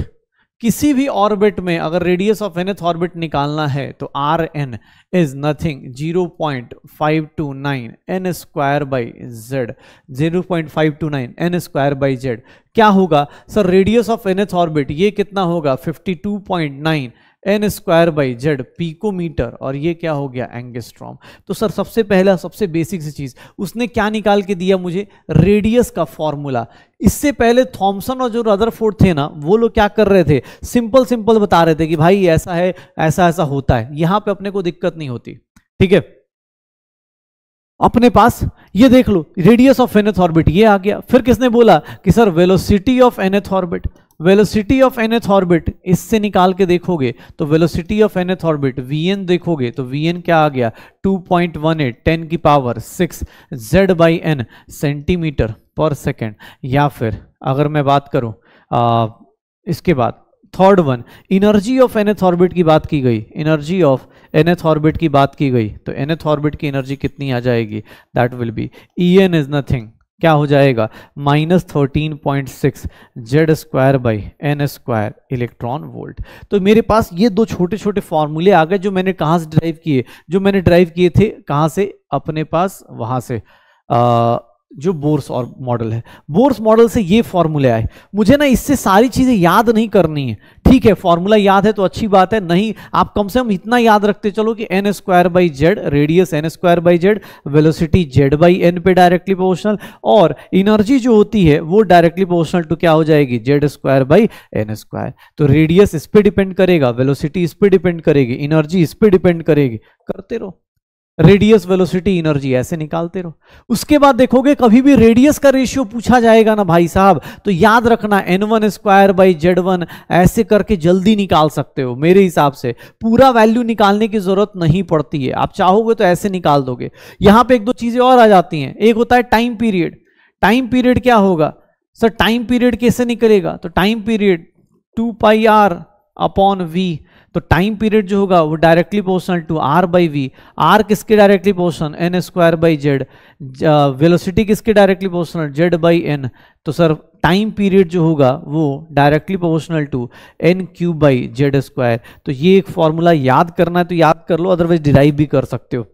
किसी भी ऑर्बिट में अगर रेडियस ऑफ एनथ ऑर्बिट निकालना है तो r n is nothing zero point five two nine n square by z zero point five two nine n square by z क्या होगा sir radius of nth orbit ये कितना होगा fifty two point nine n square by z picometer और ये क्या हो गया एंगेस्ट्रॉम तो सर सबसे पहला सबसे बेसिक सी चीज़ उसने क्या निकाल के दिया मुझे रेडियस का फॉर्मूला इससे पहले थॉमसन और जो रदरफोर्ड थे ना वो लोग क्या कर रहे थे सिंपल सिंपल बता रहे थे कि भाई ऐसा है ऐसा ऐसा होता है यहां पे अपने को दिक्कत नहीं होती ठीक है अपने पास ये देख लो रेडियस ऑफ एनेथ ऑर्बिट ये आ गया फिर किसने बोला कि sir velocity of nth orbit velocity of nth orbit इससे निकाल के देखोगे तो velocity of nth orbit n देखोगे तो एन क्या आ गया 2.18 टेन की power 6 z by n centimetre per second या फिर अगर मैं बात करूं आ, इसके बाद third one energy of nth orbit की बात की गई एनर्जी ऑफ एथ ऑर्बिट की बात की गई तो एथ ऑर्बिट की एनर्जी कितनी आ जाएगी that will be E N is nothing क्या हो जाएगा minus thirteen point six Z square by N square electron volt तो मेरे पास ये दो छोटे छोटे फॉर्मूले आ गए जो मैंने कहाँ से ड्राइव किए जो मैंने ड्राइव किए थे कहाँ से अपने पास वहाँ से आ, जो बोर्स और मॉडल है बोर्स मॉडल से ये फॉर्मूले आए मुझे ना इससे सारी चीज़ें याद नहीं करनी है ठीक है फॉर्मूला याद है तो अच्छी बात है नहीं आप कम से कम इतना याद रखते चलो कि N square by Z radius N square by Z velocity Z by N पे डायरेक्टली प्रोपोर्शनल और इनर्जी जो होती है वो डायरेक्टली प्रोपोर्शनल टू क्या हो जाएगी Z square by N square तो रेडियस इस पर डिपेंड करेगा वेलोसिटी इस पर डिपेंड करेगी इनर्जी इस पर डिपेंड करेगी करते रहो रेडियस वेलोसिटी एनर्जी ऐसे निकालते रहो उसके बाद देखोगे कभी भी रेडियस का रेशियो पूछा जाएगा ना भाई साहब तो याद रखना N one square by Z one ऐसे करके जल्दी निकाल सकते हो मेरे हिसाब से पूरा वैल्यू निकालने की जरूरत नहीं पड़ती है आप चाहोगे तो ऐसे निकाल दोगे यहां पे एक दो चीजें और आ जाती हैं एक होता है टाइम पीरियड टाइम पीरियड क्या होगा सर टाइम पीरियड कैसे निकलेगा तो time period two pi R upon V तो टाइम पीरियड जो होगा वो directly proportional to R by V R किसके directly proportional N square by Z velocity किसके directly proportional Z by N तो सर टाइम पीरियड जो होगा वो directly proportional to N Q by Z square तो ये एक फॉर्मूला याद करना है तो याद कर लो अदरवाइज डिराइव भी कर सकते हो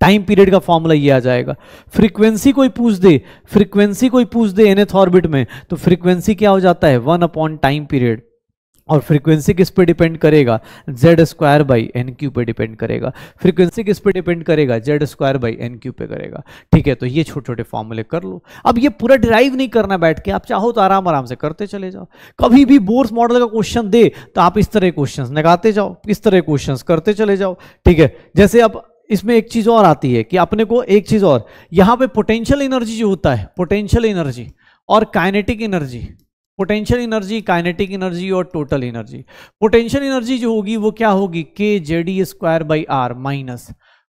टाइम पीरियड का फॉर्मूला ये आ जाएगा फ्रीक्वेंसी कोई पूछ दे फ्रीक्वेंसी कोई पूछ दे एथ ऑर्बिट में तो फ्रीक्वेंसी क्या हो जाता है वन अपॉन टाइम पीरियड और फ्रीक्वेंसी किस पे डिपेंड करेगा Z square by N Q पे डिपेंड करेगा फ्रीक्वेंसी किस पे डिपेंड करेगा Z square by N Q पे करेगा ठीक है तो ये छोटे छोटे फॉर्मूले कर लो अब ये पूरा डिराइव नहीं करना बैठ के आप चाहो तो आराम आराम से करते चले जाओ कभी भी बोर्स मॉडल का क्वेश्चन दे तो आप इस तरह क्वेश्चन लगाते जाओ इस तरह क्वेश्चन करते चले जाओ ठीक है जैसे अब इसमें एक चीज और आती है कि अपने को एक चीज और यहाँ पे पोटेंशियल एनर्जी जो होता है पोटेंशियल एनर्जी और kinetic energy potential energy kinetic energy और टोटल एनर्जी पोटेंशियल एनर्जी जो होगी वो क्या होगी K J D square by R minus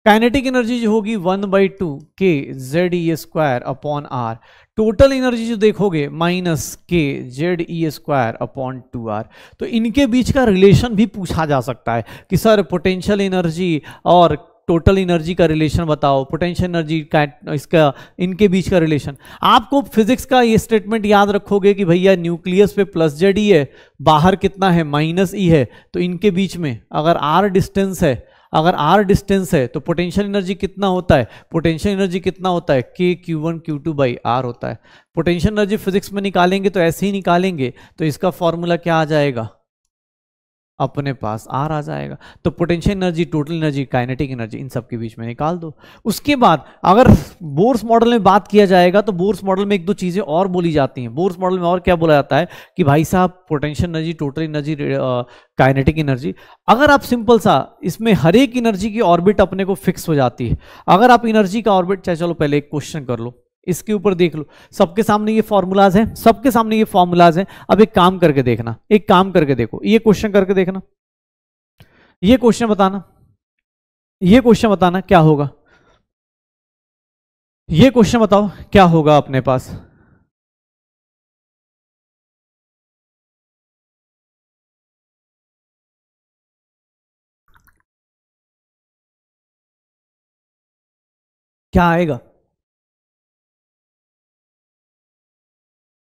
kinetic energy जो होगी one by two K Z E square upon R total energy जो देखोगे minus K Z E square upon two R तो इनके बीच का रिलेशन भी पूछा जा सकता है कि सर पोटेंशियल एनर्जी और टोटल एनर्जी का रिलेशन बताओ पोटेंशियल एनर्जी का इसका इनके बीच का रिलेशन आपको फिजिक्स का ये स्टेटमेंट याद रखोगे कि भैया न्यूक्लियस पे प्लस जेड ई है बाहर कितना है माइनस ई e है तो इनके बीच में अगर आर डिस्टेंस है अगर आर डिस्टेंस है तो पोटेंशियल एनर्जी कितना होता है पोटेंशियल एनर्जी कितना होता है K Q one Q two by R होता है पोटेंशियल एनर्जी फिजिक्स में निकालेंगे तो ऐसे ही निकालेंगे तो इसका फॉर्मूला क्या आ जाएगा अपने पास आर आ जाएगा तो potential energy total energy kinetic energy इन सब के बीच में निकाल दो उसके बाद अगर बोर्स मॉडल में बात किया जाएगा तो बोर्स मॉडल में एक दो चीज़ें और बोली जाती हैं बोर्स मॉडल में और क्या बोला जाता है कि भाई साहब potential energy total energy kinetic energy अगर आप सिंपल सा इसमें हर एक एनर्जी की ऑर्बिट अपने को फिक्स हो जाती है अगर आप एनर्जी का ऑर्बिट चाहे चलो पहले एक क्वेश्चन कर लो इसके ऊपर देख लो सबके सामने ये फॉर्मूलाज हैं सबके सामने ये फॉर्मूलाज हैं अब एक काम करके देखना एक काम करके देखो ये क्वेश्चन करके देखना ये क्वेश्चन बताना ये क्वेश्चन बताना क्या होगा ये क्वेश्चन बताओ क्या होगा अपने पास क्या आएगा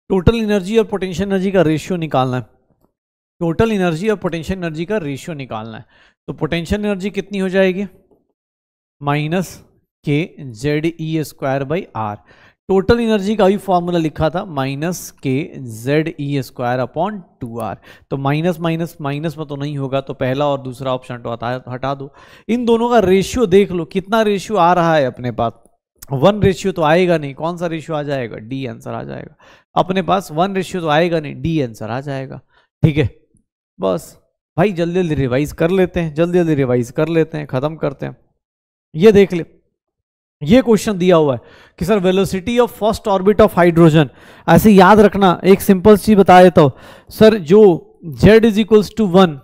टोटल एनर्जी और पोटेंशियल एनर्जी का रेशियो निकालना है टोटल एनर्जी और पोटेंशियल एनर्जी का रेशियो निकालना है तो पोटेंशियल एनर्जी कितनी हो जाएगी minus K Z E square by R total energy का भी फॉर्मूला लिखा था minus K Z E square upon two R तो माइनस माइनस माइनस में तो नहीं होगा तो पहला और दूसरा ऑप्शन तो हटा दो इन दोनों का रेशियो देख लो कितना रेशियो आ रहा है अपने पास वन रेशियो तो आएगा नहीं कौन सा रेशियो आ जाएगा डी आंसर आ जाएगा अपने पास वन रेशियो तो आएगा नहीं डी आंसर आ जाएगा ठीक है बस भाई जल्दी जल्दी रिवाइज कर लेते हैं जल्दी जल्दी रिवाइज कर लेते हैं खत्म करते हैं ये देख ले ये क्वेश्चन दिया हुआ है कि sir velocity of first orbit of hydrogen ऐसे याद रखना एक सिंपल चीज बता देता हूं सर जो Z is equals to one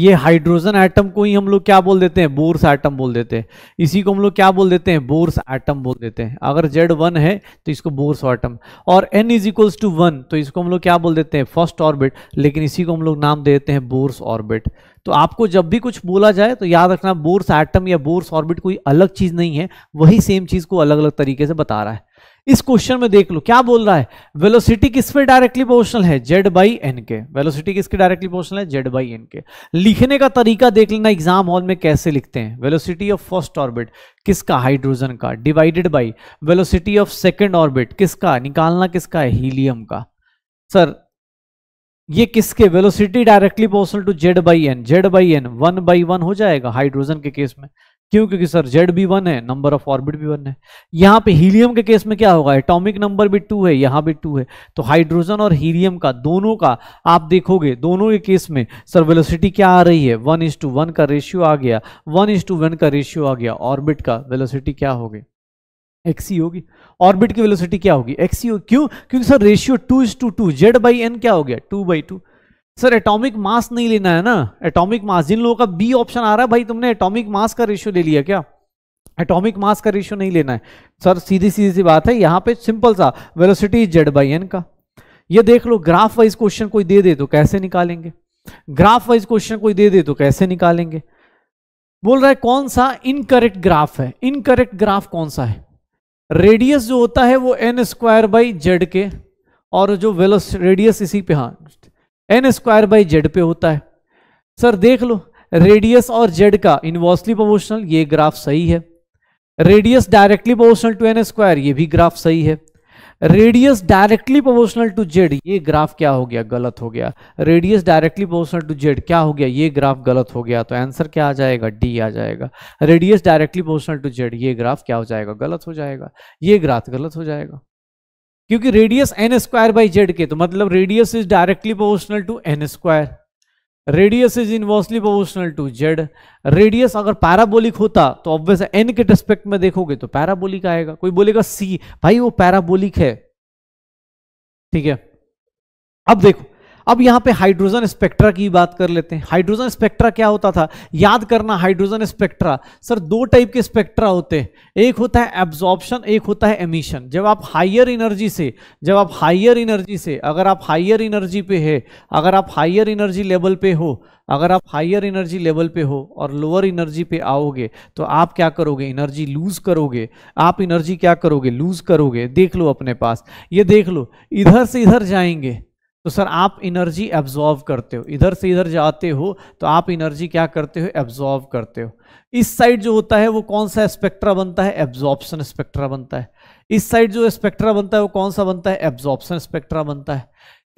ये हाइड्रोजन एटम को ही हम लोग क्या बोल देते हैं बोर्स एटम बोल देते हैं इसी को हम लोग क्या बोल देते हैं बोर्स एटम बोल देते हैं अगर जेड वन है तो इसको बोर्स एटम और N is equals to one तो इसको हम लोग क्या बोल देते हैं फर्स्ट ऑर्बिट लेकिन इसी को हम लोग नाम देते हैं बोर्स ऑर्बिट तो आपको जब भी कुछ बोला जाए तो याद रखना बोर्स एटम या बोर्स ऑर्बिट कोई अलग चीज़ नहीं है वही सेम चीज़ को अलग अलग तरीके से बता रहा है इस क्वेश्चन में देख लो क्या बोल रहा है वेलोसिटी किस पे डायरेक्टली पोर्शनल है जेड बाई एन के वेलोसिटी किसके डायरेक्टली पोर्शनल है जेड बाई एन के लिखने का तरीका देख लेना एग्जाम हॉल में कैसे लिखते हैं वेलोसिटी ऑफ फर्स्ट ऑर्बिट किसका हाइड्रोजन का divided by velocity of second orbit किसका निकालना किसका है हीलियम का सर ये किसके velocity directly proportional to Z by N Z by N one by one हो जाएगा हाइड्रोजन के केस में क्यों क्योंकि सर जेड भी वन है नंबर ऑफ ऑर्बिट भी वन है यहाँ पे हीलियम के केस में क्या होगा एटॉमिक नंबर भी टू है यहाँ भी टू है तो हाइड्रोजन और हीलियम का दोनों का आप देखोगे दोनों के केस में सर वेलोसिटी क्या आ रही है वन इज टू वन का रेशियो आ गया वन इज टू वन का रेशियो आ गया ऑर्बिट का वेलोसिटी क्या होगी एक्सी होगी ऑर्बिट की वेलोसिटी क्या होगी एक्सी होगी क्यों क्योंकि sir ratio two is to two Z by N क्या हो गया two by two sir atomic mass नहीं लेना है ना एटॉमिक मास जिन लोगों का बी ऑप्शन आ रहा है भाई तुमने एटॉमिक मास का रेशियो ले लिया क्या एटॉमिक मास का रेशियो नहीं लेना है सर सीधी सीधी सी बात है यहाँ पे सिंपल सा वेलोसिटी जेड बाई एन का ये देख लो ग्राफ वाइज क्वेश्चन कोई दे दे तो कैसे निकालेंगे ग्राफ वाइज क्वेश्चन कोई दे दे तो कैसे निकालेंगे बोल रहा है कौन सा इनकरेक्ट ग्राफ है इनकरेक्ट ग्राफ कौन सा है रेडियस जो होता है वो एन स्क्वायर बाई जेड के और जो वेलोस रेडियस इसी पे हाँ एन स्क्वायर बाई जेड पे होता है सर देख लो रेडियस और जेड का इनवर्सली प्रोपोर्शनल ये ग्राफ सही है radius directly proportional to N square ये भी ग्राफ सही है radius directly proportional to Z ये ग्राफ क्या हो गया गलत हो गया radius directly proportional to Z क्या हो गया ये ग्राफ गलत हो गया तो आंसर क्या आ जाएगा डी आ जाएगा radius directly proportional to Z ये ग्राफ क्या हो जाएगा गलत हो जाएगा ये ग्राफ गलत हो जाएगा क्योंकि radius N square by Z के तो मतलब radius is directly proportional to N square radius is inversely proportional to Z radius अगर पैराबोलिक होता तो ऑब्वियस एन के रेस्पेक्ट में देखोगे तो पैराबोलिक आएगा कोई बोलेगा सी भाई वो पैराबोलिक है ठीक है अब देखो अब यहां पे हाइड्रोजन स्पेक्ट्रा की बात कर लेते हैं हाइड्रोजन स्पेक्ट्रा क्या होता था याद करना हाइड्रोजन स्पेक्ट्रा सर दो टाइप के स्पेक्ट्रा होते हैं एक होता है एब्जॉर्प्शन एक होता है एमिशन जब आप हाइयर एनर्जी से जब आप हाइयर एनर्जी से अगर आप हाइयर एनर्जी पे है अगर आप हाइयर एनर्जी लेवल पे हो अगर आप हाइयर एनर्जी लेवल पे हो और लोअर एनर्जी पे आओगे तो आप क्या करोगे एनर्जी लूज करोगे आप एनर्जी क्या करोगे लूज करोगे देख लो अपने पास ये देख लो इधर से इधर जाएंगे तो सर आप एनर्जी एब्जॉर्व करते हो इधर से इधर जाते हो तो आप एनर्जी क्या करते हो एब्जॉर्व करते हो इस साइड जो होता है वो कौन सा स्पेक्ट्रा बनता है एब्जॉर्प्शन स्पेक्ट्रा बनता है इस साइड जो स्पेक्ट्रा बनता है वो कौन सा बनता है एब्जॉर्प्शन स्पेक्ट्रा बनता है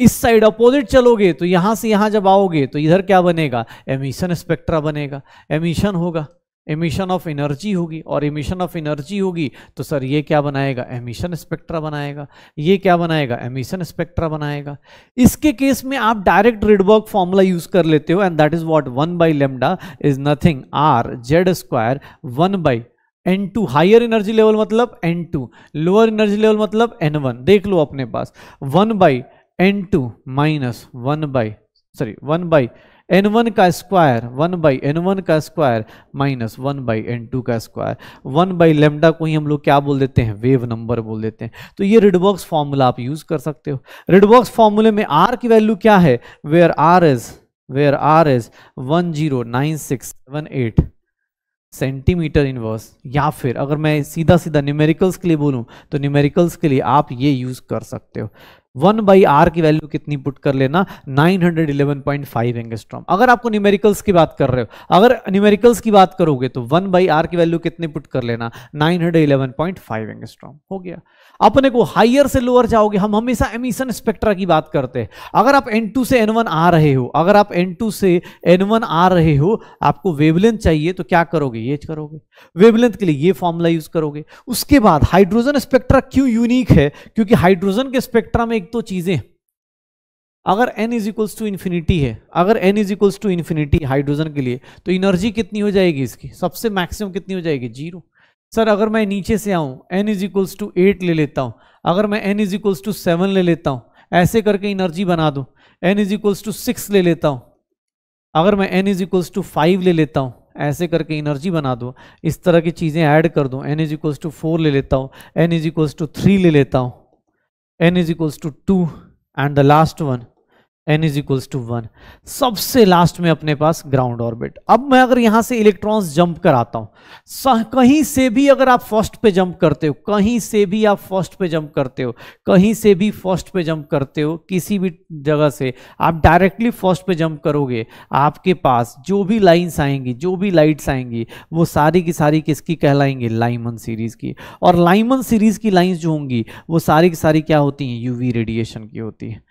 इस साइड अपोजिट चलोगे तो यहां से यहां जब आओगे तो इधर क्या बनेगा एमिशन स्पेक्ट्रा बनेगा एमिशन होगा एमिशन ऑफ एनर्जी होगी और एमिशन ऑफ एनर्जी होगी तो सर ये क्या बनाएगा एमिशन स्पेक्ट्रा बनाएगा ये क्या बनाएगा एमिशन स्पेक्ट्रा बनाएगा इसके केस में आप डायरेक्ट रिडबर्ग फॉर्मूला यूज कर लेते हो and that is what one by lambda is nothing R Z square one by N two higher energy level मतलब N two lower energy level मतलब N one देख लो अपने पास one by N two minus one by sorry one by N one का square one by N one का square minus one by N two का square one by lambda को ही हम लोग क्या बोल देते हैं वेव नंबर बोल देते हैं तो ये रिडबॉक्स फॉर्मूला आप यूज कर सकते हो रिडबॉक्स फॉर्मूले में आर की वैल्यू क्या है where R is where R is one zero nine six seven eight centimetre inverse या फिर अगर मैं सीधा सीधा न्यूमेरिकल्स के लिए बोलूँ तो न्यूमेरिकल्स के लिए आप ये यूज़ कर सकते हो वन बाई आर की वैल्यू कितनी पुट कर लेना 911.5 एंगस्ट्रॉम अगर आपको न्यूमेरिकल्स की बात कर रहे हो अगर न्यूमेरिकल्स की बात करोगे तो वन बाई आर की वैल्यू कितनी पुट कर लेना 911.5 एंगस्ट्रॉम हो गया अपने को हाइयर से लोअर जाओगे हम हमेशा एमिशन स्पेक्ट्रा की बात करते हैं अगर आप एन से एन आ रहे हो अगर आप एन से एन आ रहे हो आपको वेवलेंथ चाहिए तो क्या करोगे ये करोगे वेवलेंथ के लिए ये फॉर्मूला यूज करोगे उसके बाद हाइड्रोजन स्पेक्ट्रा क्यों यूनिक है क्योंकि हाइड्रोजन के स्पेक्ट्रा में एक तो चीजें अगर n is equals to infinity है अगर n is equals to infinity hydrogen के लिए तो इनर्जी कितनी हो जाएगी इसकी सबसे मैक्सिमम कितनी हो जाएगी जीरो सर अगर मैं नीचे से आऊं n is equals to eight ले लेता हूं अगर मैं n is equals to seven ले लेता हूं ऐसे करके इनर्जी बना दूं n is equals to six ले लेता हूं अगर मैं n is equals to five ले लेता हूं ऐसे करके एनर्जी बना दो इस तरह की चीज़ें ऐड कर दूं N is equals to four ले लेता हूं N is equals to three ले लेता हूँ n is equals to 2 and the last one N is equals to one सबसे लास्ट में अपने पास ग्राउंड ऑर्बिट अब मैं अगर यहां से इलेक्ट्रॉन्स जंप कर आता हूं कहीं से भी अगर आप फर्स्ट पे जंप करते हो कहीं से भी आप फर्स्ट पे जंप करते हो कहीं से भी फर्स्ट पे जंप करते हो किसी भी जगह से आप डायरेक्टली फर्स्ट पे जंप करोगे आपके पास जो भी लाइन्स आएंगी जो भी लाइट्स आएंगी वो सारी की सारी किसकी कहलाएंगी लाइमन सीरीज की और लाइमन सीरीज की लाइन्स जो होंगी वो सारी की सारी क्या होती हैं यूवी रेडिएशन की होती है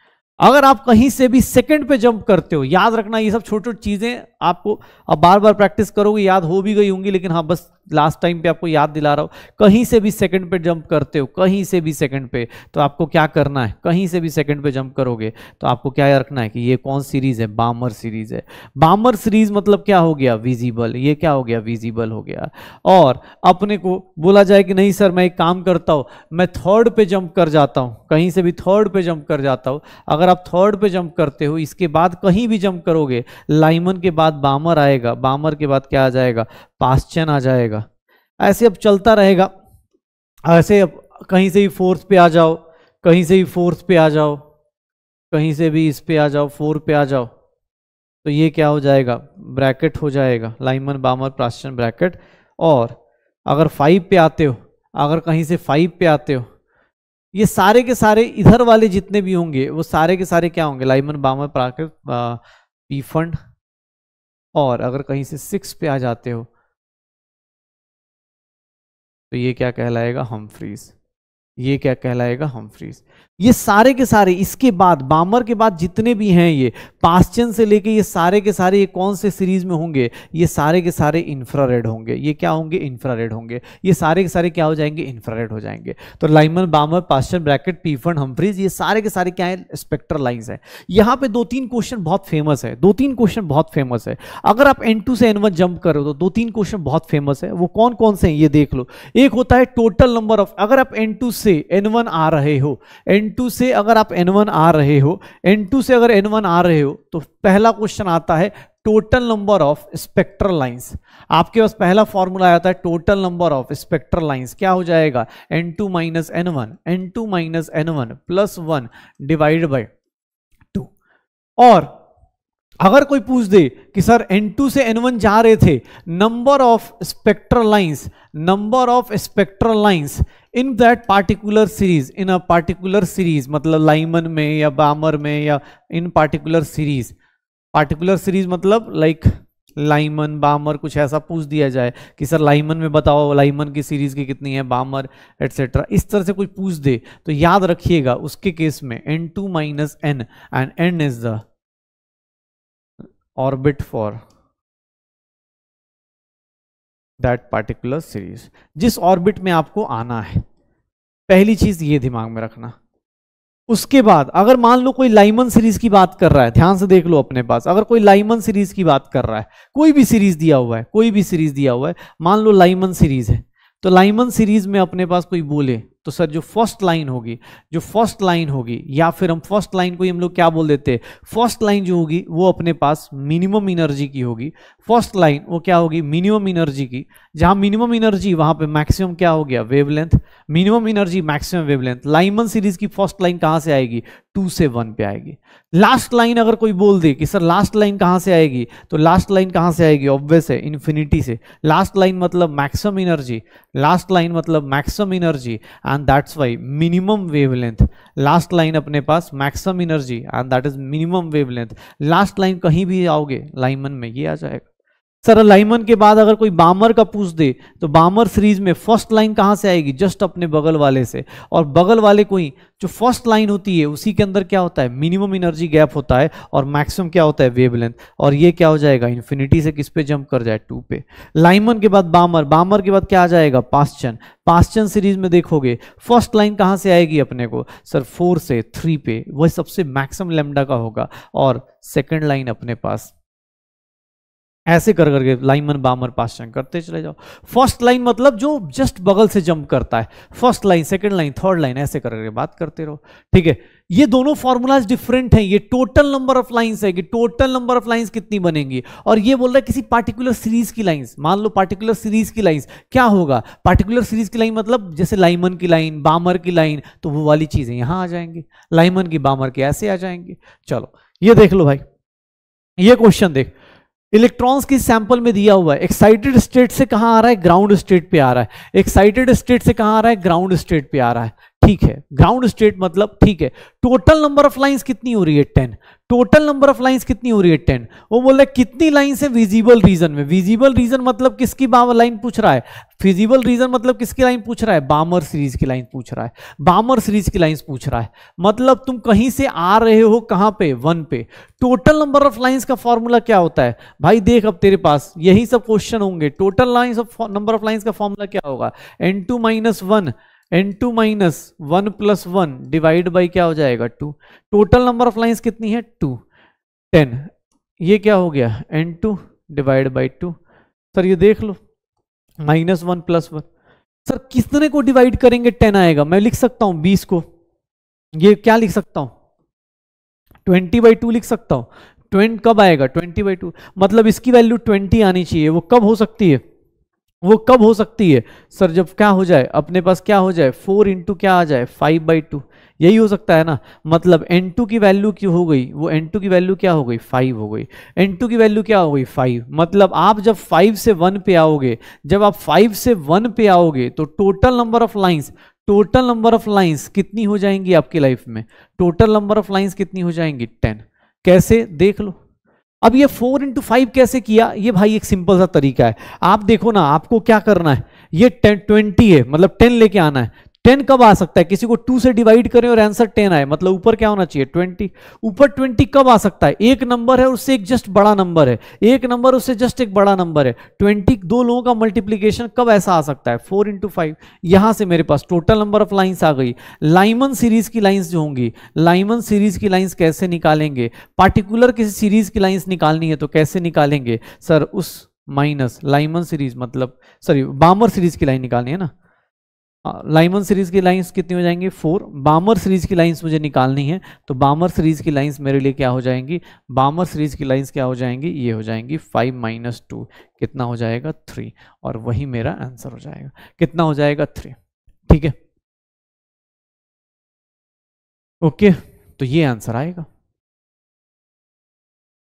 अगर आप कहीं से भी सेकंड पे जंप करते हो याद रखना ये सब छोटी छोटी चीज़ें आपको अब बार बार प्रैक्टिस करोगे याद हो भी गई होंगी लेकिन हाँ बस लास्ट टाइम पे आपको याद दिला रहा हूँ कहीं से भी सेकंड पे जंप करते हो कहीं से भी सेकंड पे तो आपको क्या करना है कहीं से भी सेकंड पे जंप करोगे तो आपको क्या रखना है कि ये कौन सीरीज़ है बामर सीरीज़ है बामर सीरीज़ मतलब क्या हो गया विजिबल ये क्या हो गया विजिबल हो गया और अपने को बोला जाए कि नहीं सर मैं एक काम करता हूँ मैं थर्ड पे जंप कर जाता हूँ कहीं से भी थर्ड पे जंप कर जाता हूँ अगर आप थर्ड पे जंप करते हो इसके बाद कहीं भी जंप करोगे लाइमन के बाद बामर आएगा बामर के बाद क्या आ जाएगा पास्चन आ जाएगा ऐसे अब चलता रहेगा ऐसे अब कहीं से भी फोर्थ पे आ जाओ कहीं से भी फोर्थ पे आ जाओ कहीं से भी इस पे आ जाओ फोर पे आ जाओ तो ये क्या हो जाएगा ब्रैकेट हो जाएगा लाइमन बामर प्राश्चन ब्रैकेट और अगर फाइव पे आते हो अगर कहीं से फाइव पे आते हो ये सारे के सारे इधर वाले जितने भी होंगे वो सारे के सारे क्या होंगे लाइमन बामर प्राकृत पी फंड और अगर कहीं से सिक्स पे आ जाते हो तो ये क्या कहलाएगा हम फ्रीज ये क्या कहलाएगा हम फ्रीज ये सारे के सारे इसके बाद बामर के बाद जितने भी हैं ये पास्चन से लेके ये सारे के सारे ये कौन से सीरीज में होंगे ये सारे के सारे इंफ्रारेड होंगे ये क्या होंगे इंफ्रारेड होंगे ये सारे के सारे क्या हो जाएंगे इंफ्रारेड हो जाएंगे तो Lyman Balmer Paschen Brackett Pfund Humphreys ये सारे के सारे क्या है स्पेक्टर लाइन्स है यहाँ पे दो तीन क्वेश्चन बहुत फेमस है दो तीन क्वेश्चन बहुत फेमस है अगर आप एन से एन जंप करो तो दो तीन क्वेश्चन बहुत फेमस है वो कौन कौन से हैं ये देख लो एक होता है टोटल नंबर ऑफ अगर आप एन से एन आ रहे हो एन टू से अगर आप एन वन आ रहे हो एन टू से अगर एन वन आ रहे हो तो पहला क्वेश्चन आता है total number of spectral lines आपके पास पहला फॉर्मूला आता है total number of spectral lines क्या हो जाएगा N two minus N one N two minus N one plus one divide by two और अगर कोई पूछ दे कि सर N2 से N1 जा रहे थे number of spectral lines number of spectral lines in that particular series in a particular series मतलब लाइमन में या बामर में या in particular series particular series मतलब लाइक लाइमन बामर कुछ ऐसा पूछ दिया जाए कि सर लाइमन में बताओ लाइमन की सीरीज की कितनी है बामर एटसेट्रा इस तरह से कुछ पूछ दे तो याद रखिएगा उसके केस में N two minus N and N is the orbit for that particular series जिस ऑर्बिट में आपको आना है पहली चीज ये दिमाग में रखना उसके बाद अगर मान लो कोई लाइमन सीरीज की बात कर रहा है ध्यान से देख लो अपने पास अगर कोई लाइमन सीरीज की बात कर रहा है कोई भी सीरीज दिया हुआ है कोई भी सीरीज दिया हुआ है मान लो लाइमन सीरीज है तो लाइमन सीरीज में अपने पास कोई बोले तो सर जो फर्स्ट लाइन होगी जो फर्स्ट लाइन होगी या फिर हम फर्स्ट लाइन को ही हम लोग क्या बोल देते हैं फर्स्ट लाइन जो होगी वो अपने पास मिनिमम एनर्जी की होगी फर्स्ट लाइन वो क्या होगी मिनिमम एनर्जी की जहां मिनिमम एनर्जी वहां पे मैक्सिमम क्या हो गया wavelength minimum energy maximum wavelength Lyman series की फर्स्ट लाइन कहां से आएगी टू से वन पे आएगी लास्ट लाइन अगर कोई बोल दे कि सर लास्ट लाइन कहां से आएगी तो लास्ट लाइन कहां से आएगी ऑब्वियस है इन्फिनिटी से लास्ट लाइन मतलब मैक्सिमम एनर्जी लास्ट लाइन मतलब maximum energy and that's why minimum wavelength last line अपने पास maximum energy and that is minimum wavelength last line कहीं भी आओगे लाइमन में ये आ जाएगा सर लाइमन के बाद अगर कोई बामर का पूछ दे तो बामर सीरीज में फर्स्ट लाइन कहाँ से आएगी जस्ट अपने बगल वाले से और बगल वाले कोई जो फर्स्ट लाइन होती है उसी के अंदर क्या होता है मिनिमम एनर्जी गैप होता है और मैक्सिमम क्या होता है वेवलेंथ और ये क्या हो जाएगा इन्फिनिटी से किस पे जंप कर जाए टू पे लाइमन के बाद बामर बामर के बाद क्या आ जाएगा पास्चन पास्चन सीरीज में देखोगे फर्स्ट लाइन कहाँ से आएगी अपने को सर फोर से थ्री पे वह सबसे मैक्सिमम लेमडा का होगा और सेकेंड लाइन अपने पास ऐसे कर करके लाइमन बामर पास चंग करते चले जाओ फर्स्ट लाइन मतलब जो जस्ट बगल से जंप करता है first line second line third line ऐसे कर करके बात करते रहो ठीक है ये दोनों फॉर्मूलाज डिफरेंट हैं ये टोटल नंबर ऑफ लाइंस है कि टोटल नंबर ऑफ लाइंस कितनी बनेंगी और ये बोल रहा है किसी पार्टिकुलर सीरीज की लाइंस मान लो पार्टिकुलर सीरीज की लाइंस क्या होगा पार्टिकुलर सीरीज की लाइन मतलब जैसे लाइमन की लाइन बामर की लाइन तो वो वाली चीजें यहां आ जाएंगी लाइमन की बामर की ऐसे आ जाएंगे चलो ये देख लो भाई ये क्वेश्चन देख इलेक्ट्रॉन्स की सैंपल में दिया हुआ है एक्साइटेड स्टेट से कहां आ रहा है ग्राउंड स्टेट पे आ रहा है एक्साइटेड स्टेट से कहां आ रहा है ग्राउंड स्टेट पे आ रहा है ठीक है ग्राउंड स्टेट मतलब ठीक है टोटल नंबर ऑफ लाइंस कितनी हो रही है ten total number of lines कितनी हो रही है टेन वो बोल रहा है कितनी लाइंस है विजिबल रीजन में विजिबल रीजन मतलब किसकी लाइन पूछ रहा है फिजिबल रीजन मतलब किसकी लाइन पूछ रहा है बामर सीरीज की लाइन पूछ रहा है बामर सीरीज की लाइंस पूछ रहा है मतलब तुम कहीं से आ रहे हो कहां पे वन पे टोटल नंबर ऑफ लाइंस का फॉर्मूला क्या होता है भाई देख अब तेरे पास यही सब क्वेश्चन होंगे total lines of number of lines का फॉर्मूला क्या होगा N two minus one N two minus one plus one divide by क्या हो जाएगा two total number of lines कितनी है टू टेन ये क्या हो गया N two divide by two sir ये देख लो minus one plus one sir कितने को डिवाइड करेंगे टेन आएगा मैं लिख सकता हूं बीस को ये क्या लिख सकता हूं ट्वेंटी बाई टू लिख सकता हूं ट्वेंट कब आएगा ट्वेंटी बाई टू मतलब इसकी वैल्यू ट्वेंटी आनी चाहिए वो कब हो सकती है वो कब हो सकती है सर जब क्या हो जाए अपने पास क्या हो जाए फोर इंटू क्या आ जाए फाइव बाई टू यही हो सकता है ना मतलब एन टू की वैल्यू क्यों हो गई वो एन टू की वैल्यू क्या हो गई फाइव हो गई एन टू की वैल्यू क्या हो गई फाइव मतलब आप जब फाइव से वन पे आओगे जब आप फाइव से वन पे आओगे तो total number of lines total number of lines कितनी हो जाएंगी आपकी लाइफ में टोटल नंबर ऑफ लाइन्स कितनी हो जाएंगी टेन कैसे देख लो अब ये फोर इंटू फाइव कैसे किया ये भाई एक सिंपल सा तरीका है आप देखो ना आपको क्या करना है ये ट्वेंटी है मतलब टेन लेके आना है टेन कब आ सकता है किसी को टू से डिवाइड करें और आंसर टेन आए मतलब ऊपर क्या होना चाहिए ट्वेंटी ऊपर ट्वेंटी कब आ सकता है एक नंबर है उससे एक जस्ट बड़ा नंबर है एक नंबर उससे जस्ट एक बड़ा नंबर है ट्वेंटी दो लोगों का मल्टीप्लीकेशन कब ऐसा आ सकता है फोर इंटू फाइव यहां से मेरे पास टोटल नंबर ऑफ लाइन्स आ गई लाइमन सीरीज की लाइन्स जो होंगी लाइमन सीरीज की लाइन्स कैसे निकालेंगे पार्टिकुलर किसी सीरीज की लाइन्स निकालनी है तो कैसे निकालेंगे सर उस माइनस लाइमन सीरीज मतलब सॉरी बामर सीरीज की लाइन निकालनी है ना लाइमन सीरीज की लाइंस कितनी हो जाएंगी फोर बामर सीरीज की लाइंस मुझे निकालनी है तो बामर सीरीज की लाइंस मेरे लिए क्या हो जाएंगी बामर सीरीज की लाइंस क्या हो जाएंगी ये हो जाएंगी फाइव माइनस टू कितना हो जाएगा थ्री और वही मेरा आंसर हो जाएगा कितना हो जाएगा थ्री ठीक है ओके तो ये आंसर आएगा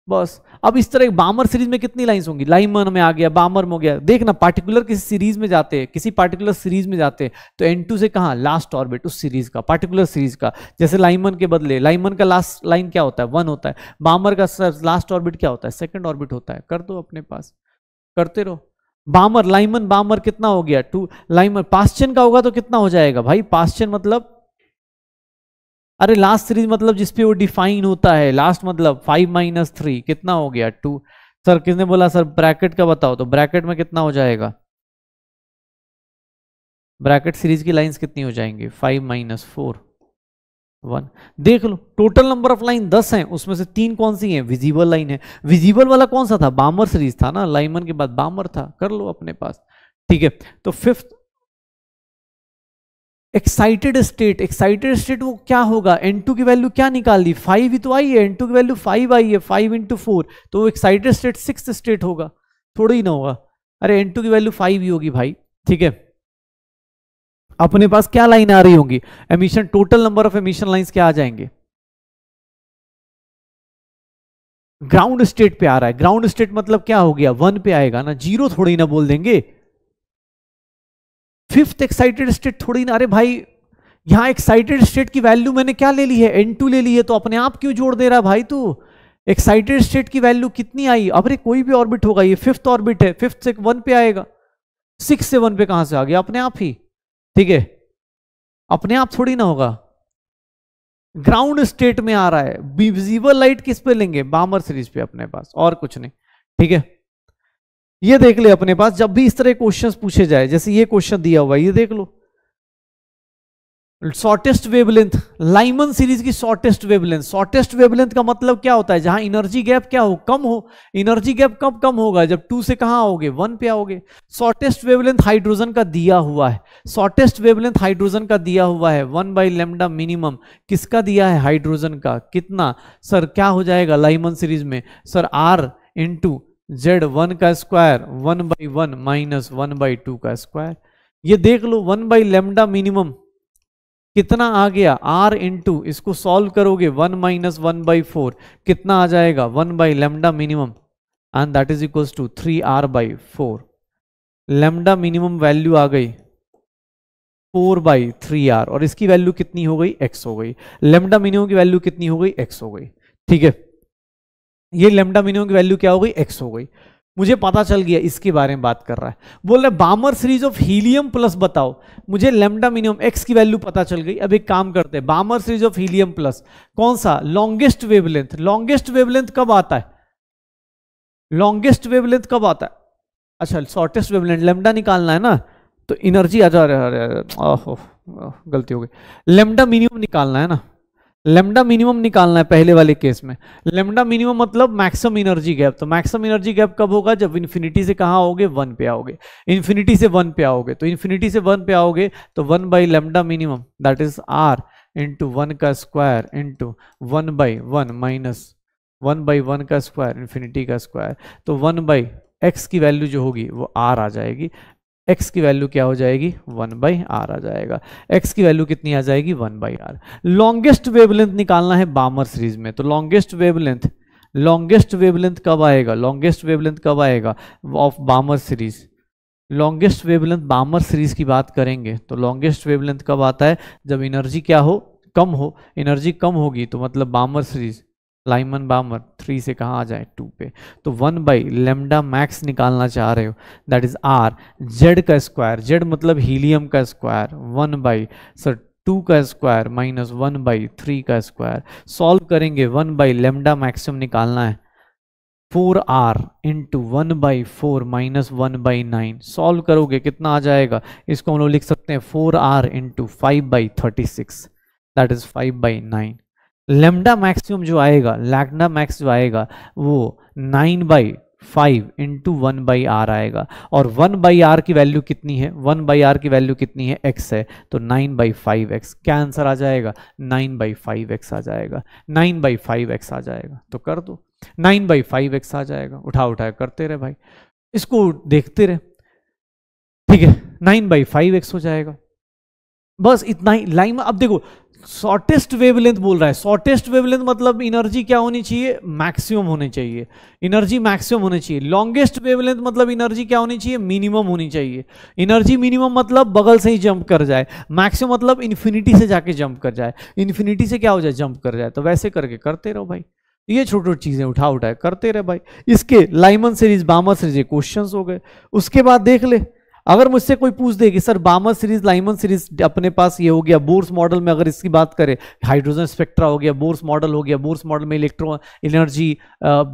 बस अब इस तरह बामर सीरीज में कितनी लाइंस होंगी लाइमन में आ गया बामर में हो गया देखना पार्टिकुलर किसी सीरीज में जाते हैं किसी पार्टिकुलर सीरीज में जाते हैं तो एन टू से कहाँ लास्ट ऑर्बिट उस सीरीज का पार्टिकुलर सीरीज का जैसे लाइमन के बदले लाइमन का लास्ट लाइन क्या होता है वन होता है बामर का सर लास्ट ऑर्बिट क्या होता है सेकेंड ऑर्बिट होता है कर दो अपने पास करते रहो बामर लाइमन बामर कितना हो गया टू लाइमन पास्चन का होगा तो कितना हो जाएगा भाई पास्चन मतलब अरे लास्ट सीरीज मतलब जिसपे वो डिफाइन होता है लास्ट मतलब फाइव माइनस थ्री कितना हो गया टू सर किसने बोला सर ब्रैकेट का बताओ तो ब्रैकेट में कितना हो जाएगा ब्रैकेट सीरीज की लाइंस कितनी हो जाएंगी फाइव माइनस फोर वन देख लो टोटल नंबर ऑफ लाइन दस हैं उसमें से तीन कौन सी हैं विजिबल लाइन है विजिबल वाला कौन सा था बामर सीरीज था ना लाइमन के बाद बामर था कर लो अपने पास ठीक है तो fifth excited state excited state वो क्या होगा एन टू की वैल्यू क्या निकाल दी फाइव ही तो आई है एन टू की वैल्यू फाइव आई है फाइव इंटू फोर तो वो एक्साइटेड स्टेट सिक्स स्टेट होगा थोड़ा ही ना होगा अरे एन टू की वैल्यू फाइव ही होगी भाई ठीक है अपने पास क्या लाइन आ रही होंगी emission total number of emission line क्या आ जाएंगे ग्राउंड स्टेट पे आ रहा है ग्राउंड स्टेट मतलब क्या हो गया वन पे आएगा ना जीरो थोड़ी ना बोल देंगे फिफ्थ एक्साइटेड स्टेट थोड़ी ना अरे भाई यहां एक्साइटेड स्टेट की वैल्यू मैंने क्या ले ली है एन टू ले ली है तो अपने आप क्यों जोड़ दे रहा है भाई तू एक्साइटेड स्टेट की वैल्यू कितनी आई अब रे कोई भी ऑर्बिट होगा ये फिफ्थ ऑर्बिट है फिफ्थ से वन पे आएगा सिक्स से वन पे कहां से आ गया अपने आप ही ठीक है अपने आप थोड़ी ना होगा ग्राउंड स्टेट में आ रहा है विजिबल लाइट किस पे लेंगे बामर सीरीज पे अपने पास और कुछ नहीं ठीक है ये देख ले अपने पास जब भी इस तरह क्वेश्चन पूछे जाए जैसे ये क्वेश्चन दिया हुआ है ये देख लो शॉर्टेस्ट वेबलेंथ लाइमन सीरीज की शॉर्टेस्ट वेबलेंथ शॉर्टेस्ट वेबलेंथ का मतलब क्या होता है जहां एनर्जी गैप क्या हो कम हो एनर्जी गैप कब कम होगा जब टू से कहा आओगे वन पे आओगे शॉर्टेस्ट वेवलेंथ हाइड्रोजन का दिया हुआ है शॉर्टेस्ट वेबलेंथ हाइड्रोजन का दिया हुआ है वन बाई लेमडा मिनिमम किसका दिया है हाइड्रोजन का कितना सर क्या हो जाएगा लाइमन सीरीज में sir R into Z one का square one by one minus one by two का स्क्वायर ये देख लो वन बाई लेमडा मिनिमम कितना आ गया आर इंटू इसको सॉल्व करोगे one minus one by four कितना आ जाएगा one by lambda minimum and that is equal to three R by four lambda minimum value आ गई फोर बाई थ्री आर और इसकी वैल्यू कितनी हो गई एक्स हो गई लेमडा मिनिमम की वैल्यू कितनी हो गई एक्स हो गई ठीक है ये लेमडा मिनिमम की वैल्यू क्या हो गई एक्स हो गई मुझे पता चल गया इसके बारे में बात कर रहा है बोल रहे Balmer series of helium plus बताओ मुझे लेमडा मिनिमम एक्स की वैल्यू पता चल गई अब एक काम करते हैं Balmer series of helium plus कौन सा लॉन्गेस्ट वेवलेंथ लॉन्गेस्ट वेवलेंथ कब आता है लॉन्गेस्ट वेवलेंथ कब आता है अच्छा शॉर्टेस्ट वेवलेंथ लेमडा निकालना है ना तो एनर्जी आ जा रहा है गलती हो गई लेमडा मिनिमम निकालना है ना लेमडा मिनिमम निकालना है पहले वाले केस में लेमडा मिनिमम मतलब मैक्सिमम एनर्जी गैप तो मैक्सिमम एनर्जी गैप कब होगा जब इन्फिनिटी से कहाँ आओगे वन पे आओगे इन्फिनिटी से वन पे आओगे तो इन्फिनिटी से वन पे आओगे तो one by lambda minimum that is R into one का square into one by one minus one by one का स्क्वायर इन्फिनिटी का स्क्वायर तो वन बाई एक्स की वैल्यू जो होगी वो आर आ जाएगी एक्स की वैल्यू क्या हो जाएगी वन बाई आर आ जाएगा एक्स की वैल्यू कितनी आ जाएगी one by R longest wavelength निकालना है बामर सीरीज में तो लॉन्गेस्ट वेवलेंथ लॉन्गेस्ट वेवलेंथ कब आएगा लॉन्गेस्ट वेवलेंथ कब आएगा of Balmer series longest wavelength Balmer series की बात करेंगे तो लॉन्गेस्ट वेवलेंथ कब आता है जब एनर्जी क्या हो कम हो एनर्जी कम होगी तो मतलब Balmer series Lyman Balmer three से कहाँ आ जाए टू पे तो वन बाई लेमडा मैक्स निकालना चाह रहे हो दैट इज आर जेड का स्क्वायर जेड मतलब हीलियम का square one by sir two का square minus one by three का स्क्वायर सॉल्व करेंगे वन बाई लेमडा मैक्सिमम निकालना है four R into one by four minus one by nine solve करोगे कितना आ जाएगा इसको हम लोग लिख सकते हैं four R into five by thirty six that is five by nine lambda maximum जो आएगा लैगडा मैक्स जो आएगा वो nine by five into one by R आएगा और वन बाई आर की वैल्यू कितनी है वन बाई आर की वैल्यू कितनी है एक्स है तो नाइन बाई फाइव एक्स क्या आंसर आ जाएगा नाइन बाई फाइव एक्स आ जाएगा नाइन बाई फाइव एक्स आ जाएगा तो कर दो नाइन बाई फाइव एक्स आ जाएगा उठा उठा करते रहे भाई इसको देखते रहे ठीक है नाइन बाई फाइव एक्स हो जाएगा बस इतना ही लाइन में अब देखो शॉर्टेस्ट वेवलेंथ बोल रहा है शॉर्टेस्ट वेवलेंथ मतलब एनर्जी क्या होनी चाहिए मैक्सिमम होनी चाहिए एनर्जी मैक्सिमम होनी चाहिए लॉन्गेस्ट वेवलेंथ मतलब एनर्जी क्या होनी चाहिए मिनिमम होनी चाहिए एनर्जी मिनिमम मतलब बगल से ही जंप कर जाए मैक्सिमम मतलब इन्फिनिटी से जाके जंप कर जाए इन्फिनिटी से क्या हो जाए जंप कर जाए तो वैसे करके करते रहो भाई ये छोटी छोटी चीज़ें उठा उठाए करते रहे भाई इसके Lyman series Balmer series question हो गए उसके बाद देख ले अगर मुझसे कोई पूछ दे कि sir Balmer series Lyman series अपने पास ये हो गया बोर्स मॉडल में अगर इसकी बात करें हाइड्रोजन स्पेक्ट्रा हो गया बोर्स मॉडल हो गया बोर्स मॉडल में इलेक्ट्रॉन एनर्जी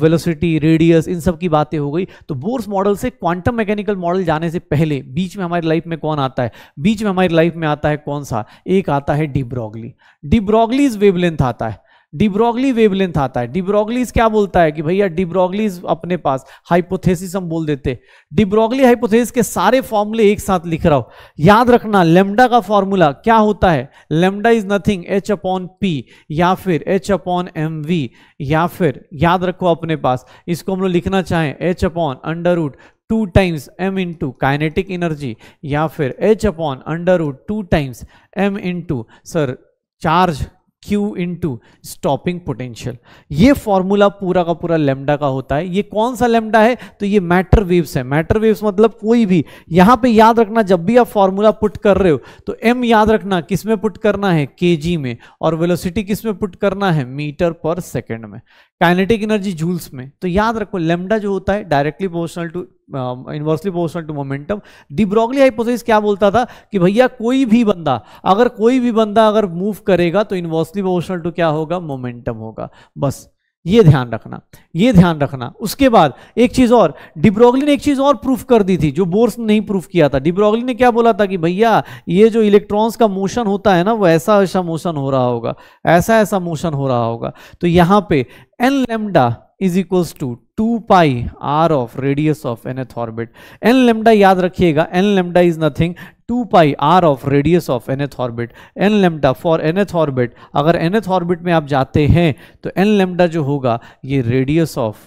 वेलोसिटी रेडियस इन सब की बातें हो गई तो बोर्स मॉडल से क्वांटम मैकेनिकल मॉडल जाने से पहले बीच में हमारी लाइफ में कौन आता है बीच में हमारी लाइफ में आता है कौन सा एक आता है डिब्रॉगली डिब्रॉगलीज वेवलेंथ आता है डिब्रोगली वेवलेंथ आता है डिब्रॉगलीज क्या बोलता है कि भैया डिब्रॉगलीज अपने पास हाइपोथेसिस हम बोल देते डिब्रोगली हाइपोथेसिस के सारे फॉर्मूले एक साथ लिख रहा हूं याद रखना लेमडा का फॉर्मूला क्या होता है lambda is nothing h upon p या फिर एच अपॉन एम वी या फिर याद रखो अपने पास इसको हम लोग लिखना चाहें h upon under root two times m into kinetic energy या फिर h upon under root two times m into sir charge Q two stopping potential ये फॉर्मूला पूरा का पूरा लेमडा का होता है ये कौन सा लेमडा है तो ये मैटर वेव्स है मैटर वेव्स मतलब कोई भी यहां पे याद रखना जब भी आप फॉर्मूला पुट कर रहे हो तो m याद रखना किस में पुट करना है जी में और वेलोसिटी किस में पुट करना है मीटर पर सेकेंड में काइनेटिक एनर्जी जूल्स में तो याद रखो लेमडा जो होता है directly proportional to inversely proportional to momentum de Broglie hypothesis क्या बोलता था कि भैया कोई भी बंदा अगर कोई भी बंदा अगर मूव करेगा तो इन्वर्सली प्रोपोर्शनल टू क्या होगा मोमेंटम होगा बस ये ध्यान रखना ये ध्यान रखना उसके बाद एक चीज़ और डिब्रोगली ने एक चीज़ और प्रूफ कर दी थी जो बोर्स ने नहीं प्रूफ किया था डिब्रोगली ने क्या बोला था कि भैया ये जो इलेक्ट्रॉन्स का मोशन होता है ना वो ऐसा ऐसा मोशन हो रहा होगा ऐसा ऐसा मोशन हो रहा होगा तो यहाँ पे n lambda is equals to two pi R of radius of nth orbit n lambda याद रखिएगा n lambda is nothing two pi R of radius of nth orbit n lambda for nth orbit अगर nth orbit में आप जाते हैं तो N lambda जो होगा ये radius of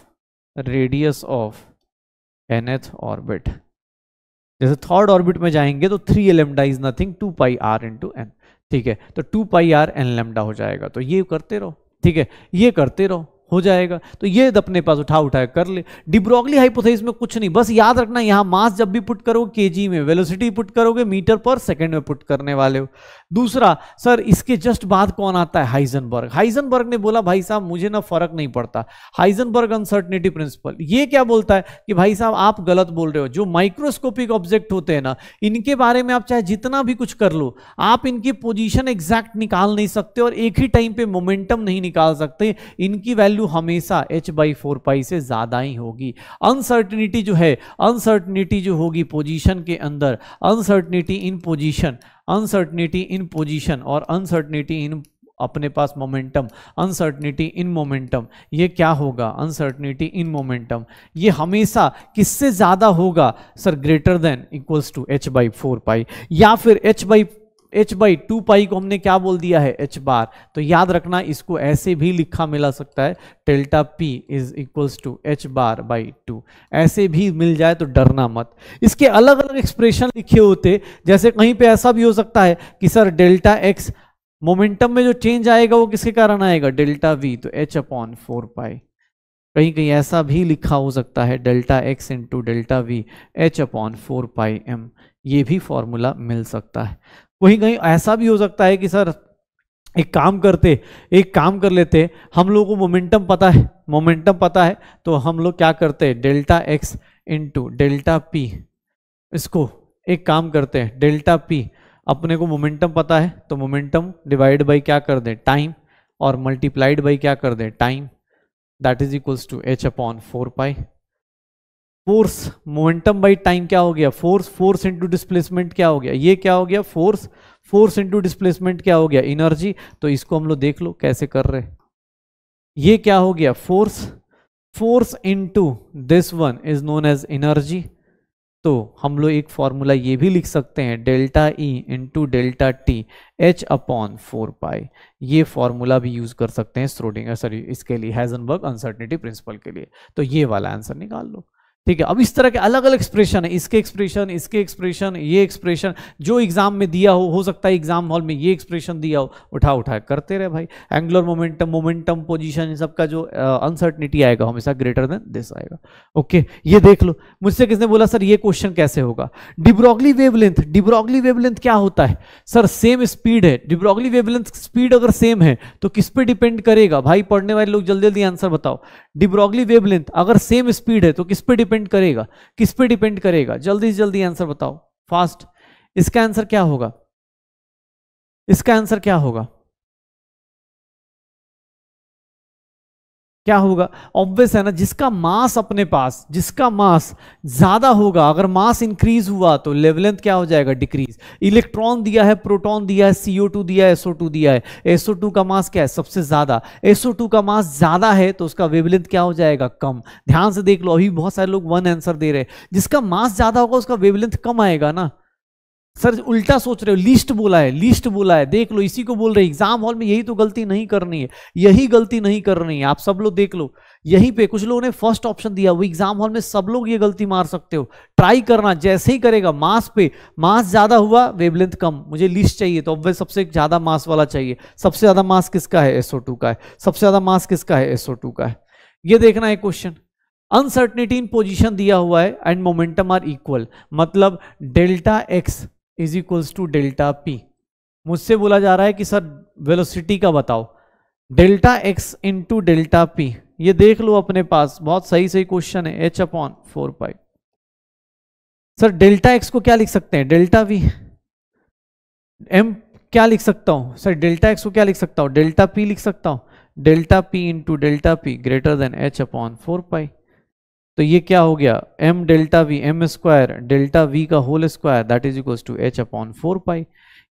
radius of nth orbit जैसे थर्ड ऑर्बिट में जाएंगे तो three lambda is nothing two pi R into n ठीक है तो two pi R n lambda हो जाएगा तो ये करते रहो ठीक है ये करते रहो हो जाएगा तो ये तो अपने पास उठा उठा कर ले डिब्रोगली हाइपोथेसिस में कुछ नहीं बस याद रखना यहाँ मास जब भी पुट करोगे केजी में वेलोसिटी पुट करोगे मीटर पर सेकंड में पुट करने वाले हो दूसरा सर इसके जस्ट बाद कौन आता है हाइजनबर्ग हाइजनबर्ग ने बोला भाई साहब मुझे ना फर्क नहीं पड़ता हाइजनबर्ग अनसर्टनिटी प्रिंसिपल ये क्या बोलता है कि भाई साहब आप गलत बोल रहे हो जो माइक्रोस्कोपिक ऑब्जेक्ट होते हैं ना इनके बारे में आप चाहे जितना भी कुछ कर लो आप इनकी पोजिशन एग्जैक्ट निकाल नहीं सकते और एक ही टाइम पे मोमेंटम नहीं निकाल सकते इनकी वैल्यू हमेशा एच बाई फोर पाई से ज्यादा ही होगी अनसर्टनिटी जो है अनसर्टनिटी जो होगी पोजिशन के अंदर uncertainty in position uncertainty in position और अनसर्टनिटी इन अपने पास मोमेंटम अनसर्टनिटी इन मोमेंटम ये क्या होगा अनसर्टनिटी इन मोमेंटम ये हमेशा किससे ज़्यादा होगा sir greater than equals to h by four pi या फिर h by h by two pi को हमने क्या बोल दिया है एच बार तो याद रखना इसको ऐसे भी लिखा मिला सकता है delta p is equals to h bar by two ऐसे भी मिल जाए तो डरना मत इसके अलग अलग एक्सप्रेशन लिखे होते जैसे कहीं पे ऐसा भी हो सकता है कि सर डेल्टा एक्स मोमेंटम में जो चेंज आएगा वो किसके कारण आएगा डेल्टा वी तो एच अपॉन फोर पाई कहीं कहीं ऐसा भी लिखा हो सकता है delta x into delta v h upon four pi m ये भी फॉर्मूला मिल सकता है वहीं कहीं ऐसा भी हो सकता है कि सर एक काम करते एक काम कर लेते हम लोग को मोमेंटम पता है मोमेंटम पता है तो हम लोग क्या करते हैं delta x into delta p इसको एक काम करते हैं डेल्टा पी अपने को मोमेंटम पता है तो मोमेंटम डिवाइड बाई क्या कर दें टाइम और मल्टीप्लाइड बाई क्या कर दें time that is equals to h upon four pi force momentum by time क्या हो गया फोर्स फोर्स इंटू डिस्प्लेसमेंट क्या हो गया ये क्या हो गया फोर्स फोर्स इंटू डिस्प्लेसमेंट क्या हो गया इनर्जी तो इसको हम लोग देख लो कैसे कर रहे ये क्या हो गया force force into this one is known as energy तो हम लोग एक फॉर्मूला ये भी लिख सकते हैं delta E into delta t h upon four pi ये फॉर्मूला भी यूज कर सकते हैं स्रोडिंगर सॉरी इसके लिए हैजनबर्ग अनसर्टनिटी प्रिंसिपल के लिए तो ये वाला आंसर निकाल लो ठीक है अब इस तरह के अलग अलग एक्सप्रेशन है इसके एक्सप्रेशन इसके एक्सप्रेशन ये एक्सप्रेशन जो एग्जाम में दिया हो हो सकता है एग्जाम हॉल में ये एक्सप्रेशन दिया हो उठा उठा करते रहे भाई एंगुलर मोमेंटम मोमेंटम पोजीशन सबका जो अनसर्टनिटी आएगा हमेशा ग्रेटर देन दिस आएगा ओके ये देख लो मुझसे किसने बोला सर ये क्वेश्चन कैसे होगा डिब्रॉगली वेवलेंथ डिब्रॉगली वेवलेंथ क्या होता है सर सेम स्पीड है डिब्रॉगली वेवलेंथ स्पीड अगर सेम है तो किस पे डिपेंड करेगा भाई पढ़ने वाले लोग जल्दी जल्दी आंसर बताओ डिब्रॉगली वेवलेंथ अगर सेम स्पीड है तो किस पे डिपेंड डिपेंड करेगा किस पे डिपेंड करेगा जल्दी से जल्दी आंसर बताओ फास्ट इसका आंसर क्या होगा इसका आंसर क्या होगा क्या होगा ऑब्वियस है ना जिसका मास अपने पास जिसका मास ज़्यादा होगा अगर मास इंक्रीज हुआ तो लेवलेंथ क्या हो जाएगा डिक्रीज इलेक्ट्रॉन दिया है प्रोटॉन दिया है सीओ टू दिया है एसओ टू दिया है एसओ टू का मास क्या है सबसे ज़्यादा एसओ टू का मास ज़्यादा है तो उसका वेवलेंथ क्या हो जाएगा कम ध्यान से देख लो अभी बहुत सारे लोग वन आंसर दे रहे हैं जिसका मास ज़्यादा होगा उसका वेवलेंथ कम आएगा ना सर उल्टा सोच रहे हो लिस्ट बोला है लिस्ट बोला है देख लो इसी को बोल रहे एग्जाम हॉल में यही तो गलती नहीं करनी है यही गलती नहीं करनी है आप सब लोग देख लो यहीं पे कुछ लोगों ने फर्स्ट ऑप्शन दिया वो एग्जाम हॉल में सब लोग ये गलती मार सकते हो ट्राई करना जैसे ही करेगा मास पे मास ज्यादा हुआ वेवलेंथ कम मुझे लिस्ट चाहिए तो ऑब्वियस सबसे ज्यादा मास वाला चाहिए सबसे ज्यादा मास किसका है एसओ का है सबसे ज्यादा मास किसका है एसओ का है ये देखना है क्वेश्चन अनसर्टनिटी इन पोजिशन दिया हुआ है एंड मोमेंटम आर इक्वल मतलब delta x is equals to delta p मुझसे बोला जा रहा है कि सर वेलोसिटी का बताओ delta x into delta p ये देख लो अपने पास बहुत सही सही क्वेश्चन है h upon four pi sir delta x को क्या लिख सकते हैं डेल्टा वी एम क्या लिख सकता हूं सर डेल्टा एक्स को क्या लिख सकता हूं डेल्टा पी लिख सकता हूं delta p into delta p greater than h upon four pi तो ये क्या हो गया m delta v m square delta v का whole square that is equal to h upon four pi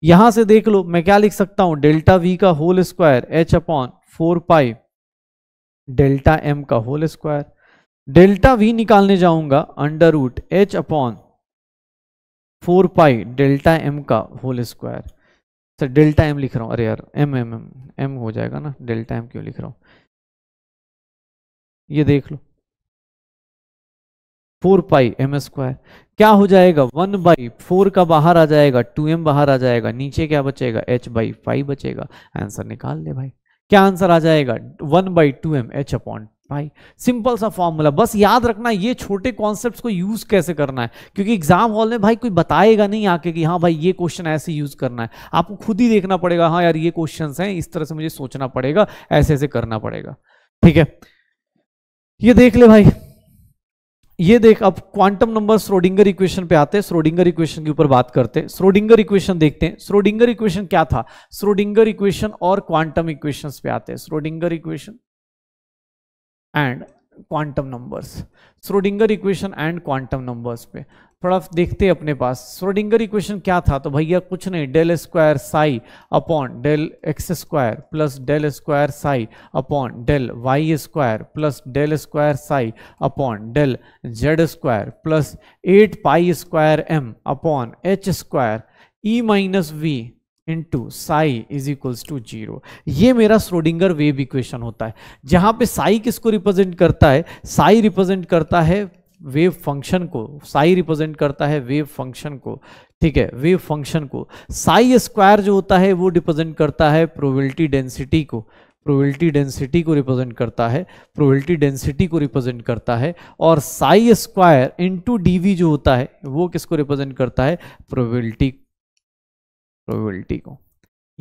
यहां से देख लो मैं क्या लिख सकता हूं डेल्टा वी का whole square h upon four pi delta m का होल स्क्वायर डेल्टा वी निकालने जाऊंगा under root h upon four pi delta m का whole square sir delta m लिख रहा हूं अरे यार एम एम एम एम हो जाएगा ना डेल्टा एम क्यों लिख रहा हूं ये देख लो फोर पाई एम स्क्वायर क्या हो जाएगा वन बाई फोर का बाहर आ जाएगा टू एम बाहर आ जाएगा नीचे क्या बचेगा एच बाई फाइव बचेगा आंसर निकाल ले भाई क्या आंसर आ जाएगा one by two m h upon भाई सिंपल सा फॉर्मूला बस याद रखना ये छोटे कॉन्सेप्ट को यूज कैसे करना है क्योंकि एग्जाम हॉल में भाई कोई बताएगा नहीं आके कि हाँ भाई ये क्वेश्चन ऐसे यूज करना है आपको खुद ही देखना पड़ेगा हाँ यार ये क्वेश्चन है इस तरह से मुझे सोचना पड़ेगा ऐसे ऐसे करना पड़ेगा ठीक है ये देख ले भाई ये देख अब क्वांटम नंबर स्रोडिंगर इक्वेशन पे आते हैं स्रोडिंगर इक्वेशन के ऊपर बात करते हैं स्रोडिंगर इक्वेशन देखते हैं स्रोडिंगर इक्वेशन क्या था स्रोडिंगर इक्वेशन और क्वांटम इक्वेशंस पे आते हैं Schrodinger equation and quantum numbers Schrodinger equation and quantum numbers पे थोड़ा देखते हैं अपने पास श्रोडिंगर इक्वेशन क्या था तो भैया कुछ नहीं del square psi upon del x square plus del square psi upon del y square plus del square psi upon del z square plus eight pi square m upon h square E minus V into psi is equals to zero ये मेरा स्रोडिंगर wave equation होता है जहां पे साई किसको represent करता है Sai represent करता है वेव फंक्शन को साई रिप्रेजेंट करता है वेव फंक्शन को ठीक है वेव फंक्शन को साई स्क्वायर जो होता है वो रिप्रेजेंट करता है प्रोबेबिलिटी डेंसिटी को प्रोबेबिलिटी डेंसिटी को रिप्रेजेंट करता है प्रोबेबिलिटी डेंसिटी को रिप्रेजेंट करता है और साई स्क्वायर डी वी जो होता है वो किसको रिप्रेजेंट करता है प्रोबेबिलिटी probably take a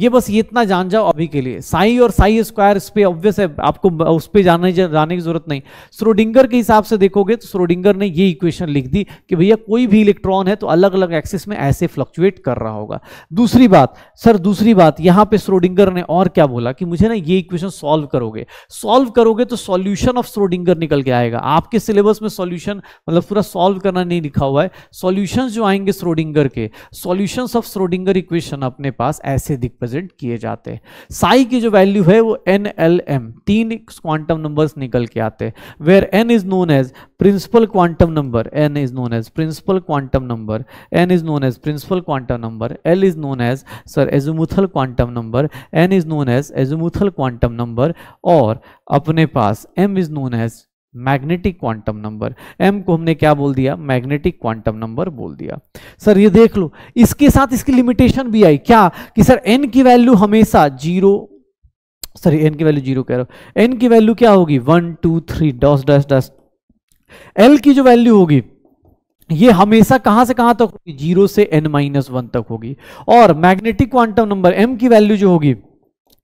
ये बस ये इतना जान जाओ अभी के लिए साई और साई स्क्वायर इस पर ऑब्वियस है आपको उस पर जाने जाने की जरूरत नहीं स्रोडिंगर के हिसाब से देखोगे तो स्रोडिंगर ने ये इक्वेशन लिख दी कि भैया कोई भी इलेक्ट्रॉन है तो अलग अलग एक्सिस में ऐसे फ्लक्चुएट कर रहा होगा दूसरी बात सर दूसरी बात यहाँ पे स्रोडिंगर ने और क्या बोला कि मुझे ना ये इक्वेशन सॉल्व करोगे सॉल्व करोगे तो सॉल्यूशन ऑफ स्रोडिंगर निकल के आएगा आपके सिलेबस में सॉल्यूशन मतलब पूरा सॉल्व करना नहीं लिखा हुआ है सोल्यूशन जो आएंगे स्रोडिंगर के सोल्यूशन ऑफ स्रोडिंगर इक्वेशन अपने पास ऐसे दिख रिप्रेजेंट किए जाते हैं साई की जो वैल्यू है वो एन एल एम तीन क्वांटम नंबर्स निकल के आते हैं where n is known as principal quantum number n is known as principal quantum number n is known as principal quantum number l is known as sir azimuthal quantum number n is known as azimuthal quantum number और अपने पास m is known as magnetic quantum number m को हमने क्या बोल दिया magnetic quantum number बोल दिया सर ये देख लो इसके साथ इसकी लिमिटेशन भी आई क्या कि सर एन की वैल्यू हमेशा जीरो सॉरी एन की वैल्यू जीरो कह रहा हूं एन की वैल्यू क्या होगी one two three dash dash dash l की जो वैल्यू होगी ये हमेशा कहां से कहां तक होगी जीरो से एन माइनस वन तक होगी और मैग्नेटिक क्वांटम नंबर एम की वैल्यू जो होगी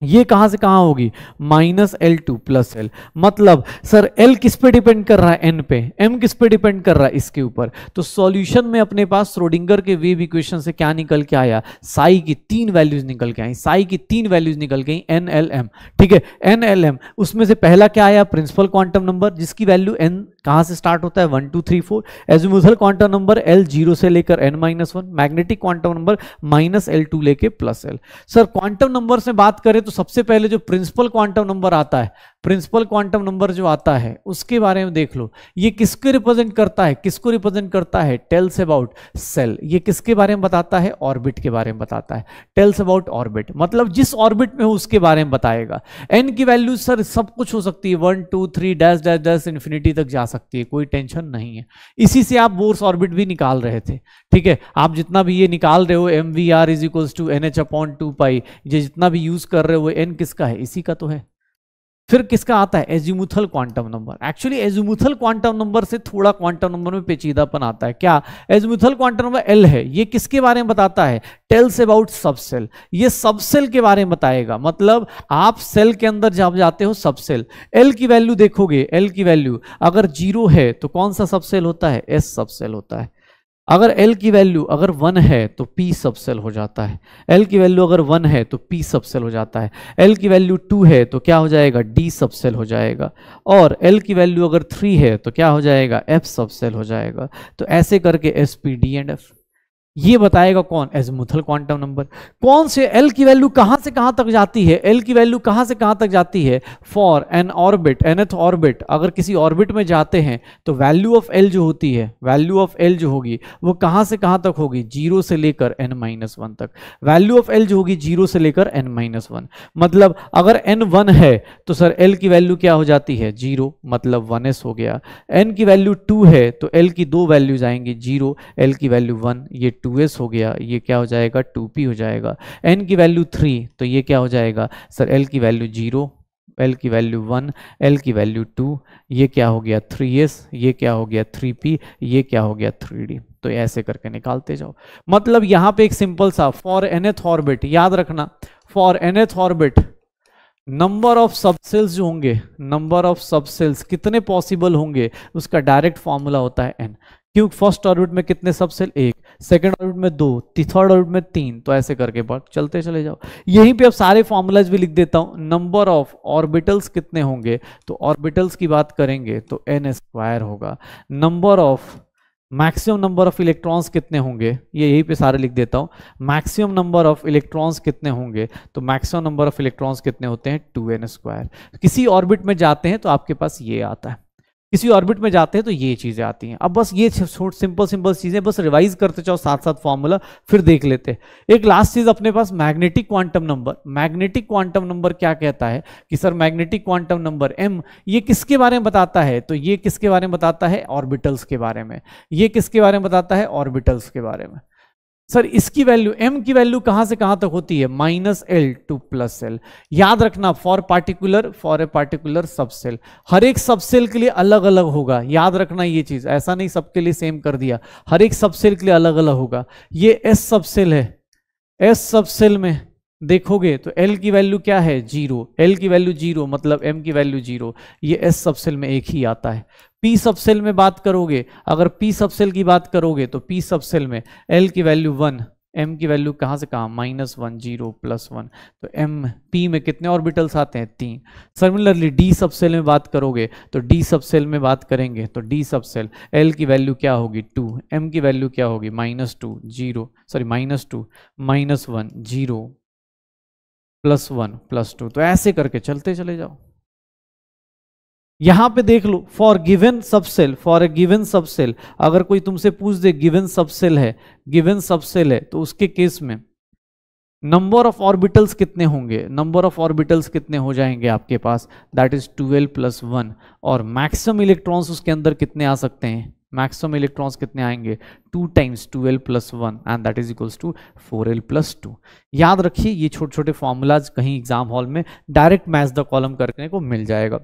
ये कहां से कहां होगी minus l to plus l मतलब सर एल किस पे डिपेंड कर रहा है एन पे एम किस पे डिपेंड कर रहा है इसके ऊपर तो सॉल्यूशन में अपने पास श्रोडिंगर के वेव इक्वेशन से क्या निकल के आया साई की तीन वैल्यूज निकल के आई साई की तीन वैल्यूज निकल गई एन एल एम ठीक है एन एल एम उसमें से पहला क्या आया प्रिंसिपल क्वांटम नंबर जिसकी वैल्यू एन कहाँ से स्टार्ट होता है one two three four azimuthal quantum number l zero से लेकर n minus one magnetic quantum number minus l to लेके plus l sir quantum number से बात करें तो सबसे पहले जो प्रिंसिपल क्वांटम नंबर आता है प्रिंसिपल क्वांटम नंबर जो आता है उसके बारे में देख लो ये किसको रिप्रेजेंट करता है किसको रिप्रेजेंट करता है टेल्स अबाउट सेल ये किसके बारे में बताता है ऑर्बिट के बारे में बताता है टेल्स अबाउट ऑर्बिट मतलब जिस ऑर्बिट में हो उसके बारे में बताएगा एन की वैल्यू सर सब कुछ हो सकती है one two three dash dash dash infinity तक जा सकती है कोई टेंशन नहीं है इसी से आप बोर्स ऑर्बिट भी निकाल रहे थे ठीक है आप जितना भी ये निकाल रहे हो m v r is equals to n h upon two pi ये जितना भी यूज कर रहे हो एन किसका है इसी का तो है फिर किसका आता है azimuthal quantum number actually azimuthal quantum number से थोड़ा क्वांटम नंबर में पेचीदापन आता है क्या एजुमुथल क्वांटम नंबर एल है ये किसके बारे में बताता है टेल्स अबाउट सबसेल ये सबसेल के बारे में बताएगा मतलब आप सेल के अंदर जब जाते हो सबसेल एल की वैल्यू देखोगे एल की वैल्यू अगर जीरो है तो कौन सा सबसेल होता है एस सबसेल होता है अगर एल की वैल्यू अगर वन है तो पी सबसेल हो जाता है एल की वैल्यू अगर वन है तो पी सबसेल हो जाता है एल की वैल्यू टू है तो क्या हो जाएगा डी सबसेल हो जाएगा और एल की वैल्यू अगर थ्री है तो क्या हो जाएगा एफ सबसेल हो जाएगा तो ऐसे करके s p d and f ये बताएगा कौन एज मुथल क्वांटम नंबर कौन से एल की वैल्यू कहां से कहां तक जाती है एल की वैल्यू कहां से कहां तक जाती है for n orbit nth orbit अगर किसी ऑर्बिट में जाते हैं तो वैल्यू ऑफ एल जो होती है वैल्यू ऑफ एल जो होगी वो कहां से कहां तक होगी जीरो से लेकर एन माइनस वन तक वैल्यू ऑफ एल जो होगी जीरो से लेकर एन माइनस वन मतलब अगर एन वन है तो सर एल की वैल्यू क्या हो जाती है जीरो मतलब वन एस हो गया एन की वैल्यू टू है तो एल की दो वैल्यूज आएंगी जीरो एल की वैल्यू वन ये टू एस हो गया ये क्या हो जाएगा टू पी हो जाएगा एन की वैल्यू थ्री तो ये क्या हो जाएगा सर एल की वैल्यू जीरो एल की वैल्यू वन एल की वैल्यू टू ये क्या हो गया थ्री एस ये क्या हो गया थ्री पी ये क्या हो गया थ्री डी तो ऐसे करके निकालते जाओ मतलब यहाँ पे एक सिंपल सा फॉर एनएथ ऑर्बिट याद रखना for nth orbit number of subshells जो होंगे नंबर ऑफ सबसेल्स कितने पॉसिबल होंगे उसका डायरेक्ट फॉर्मूला होता है एन क्यों फर्स्ट ऑर्बिट में कितने सब सेल एक सेकंड ऑर्बिट में दो थर्ड ऑर्बिट में तीन तो ऐसे करके बात चलते चले जाओ यहीं पे अब सारे फॉर्मूलाज भी लिख देता हूं नंबर ऑफ ऑर्बिटल्स कितने होंगे तो ऑर्बिटल्स की बात करेंगे तो एन स्क्वायर होगा number of maximum number of electrons कितने होंगे ये यहीं पे सारे लिख देता हूँ मैक्सिमम नंबर ऑफ इलेक्ट्रॉन्स कितने होंगे तो मैक्सिमम नंबर ऑफ इलेक्ट्रॉन्स कितने होते हैं टू एन स्क्वायर किसी ऑर्बिट में जाते हैं तो आपके पास ये आता है किसी ऑर्बिट में जाते हैं तो ये चीज़ें आती हैं अब बस ये छोटे सिंपल सिंपल चीज़ें बस रिवाइज करते जाओ साथ साथ फॉर्मूला फिर देख लेते हैं एक लास्ट चीज़ अपने पास magnetic quantum number magnetic quantum number क्या कहता है कि sir magnetic quantum number m ये किसके बारे में बताता है तो ये किसके बारे में बताता है ऑर्बिटल्स के बारे में ये किसके बारे में बताता है ऑर्बिटल्स के बारे में सर इसकी वैल्यू m की वैल्यू कहां से कहां तक होती है minus l to plus l याद रखना for particular for a particular subshell हर एक सबसेल के लिए अलग अलग होगा याद रखना ये चीज ऐसा नहीं सबके लिए सेम कर दिया हर एक सबसेल के लिए अलग अलग होगा ये s सबसेल है s सबसेल में देखोगे तो एल की वैल्यू क्या है जीरो एल की वैल्यू जीरो मतलब एम की वैल्यू जीरो ये एस सबसेल में एक ही आता है पी सब सेल में बात करोगे अगर पी सब सेल की बात करोगे तो पी सब सेल में एल की वैल्यू वन एम की वैल्यू कहाँ से कहाँ minus one zero plus one तो एम पी में कितने ऑर्बिटल्स आते हैं तीन सिमिलरली डी सब सेल में बात करोगे तो डी सब सेल में बात करेंगे तो डी सब सेल एल की वैल्यू क्या होगी टू एम की वैल्यू क्या होगी minus two zero sorry minus two minus one zero plus one plus two तो ऐसे करके चलते चले जाओ यहां पे देख लो for given subshell for a given subshell अगर कोई तुमसे पूछ दे गिवेन सबसेल है गिवन सबसेल है तो उसके केस में नंबर ऑफ ऑर्बिटल्स कितने होंगे नंबर ऑफ ऑर्बिटल्स कितने हो जाएंगे आपके पास दैट इज 12 प्लस वन और मैक्सिमम इलेक्ट्रॉन्स उसके अंदर कितने आ सकते हैं मैक्सिमम इलेक्ट्रॉन्स कितने आएंगे two times twelve plus one and that is equals to four l plus two याद रखिए ये छोटे छोटे फॉर्मूलाज कहीं एग्जाम हॉल में डायरेक्ट मैच द कॉलम करने को मिल जाएगा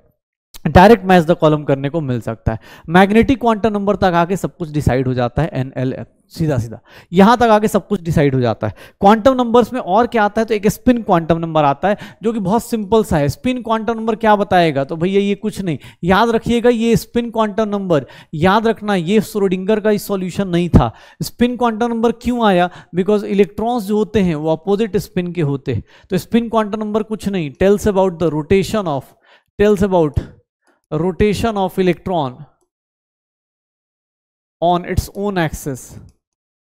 डायरेक्ट मैच द कॉलम करने को मिल सकता है मैग्नेटिक क्वांटम नंबर तक आके सब कुछ डिसाइड हो जाता है एन एल एफ सीधा सीधा यहां तक आके सब कुछ डिसाइड हो जाता है क्वांटम नंबर्स में और क्या आता है तो एक स्पिन क्वांटम नंबर आता है जो कि बहुत सिंपल सा है स्पिन क्वांटम नंबर क्या बताएगा तो भैया ये कुछ नहीं याद रखिएगा ये स्पिन क्वांटम नंबर याद रखना ये सोरोडिंगर का सॉल्यूशन नहीं था स्पिन क्वांटम नंबर क्यों आया बिकॉज इलेक्ट्रॉन्स जो होते हैं वो अपोजिट स्पिन के होते हैं तो स्पिन क्वांटम नंबर कुछ नहीं tells about the rotation of tells about rotation of electron on its own axis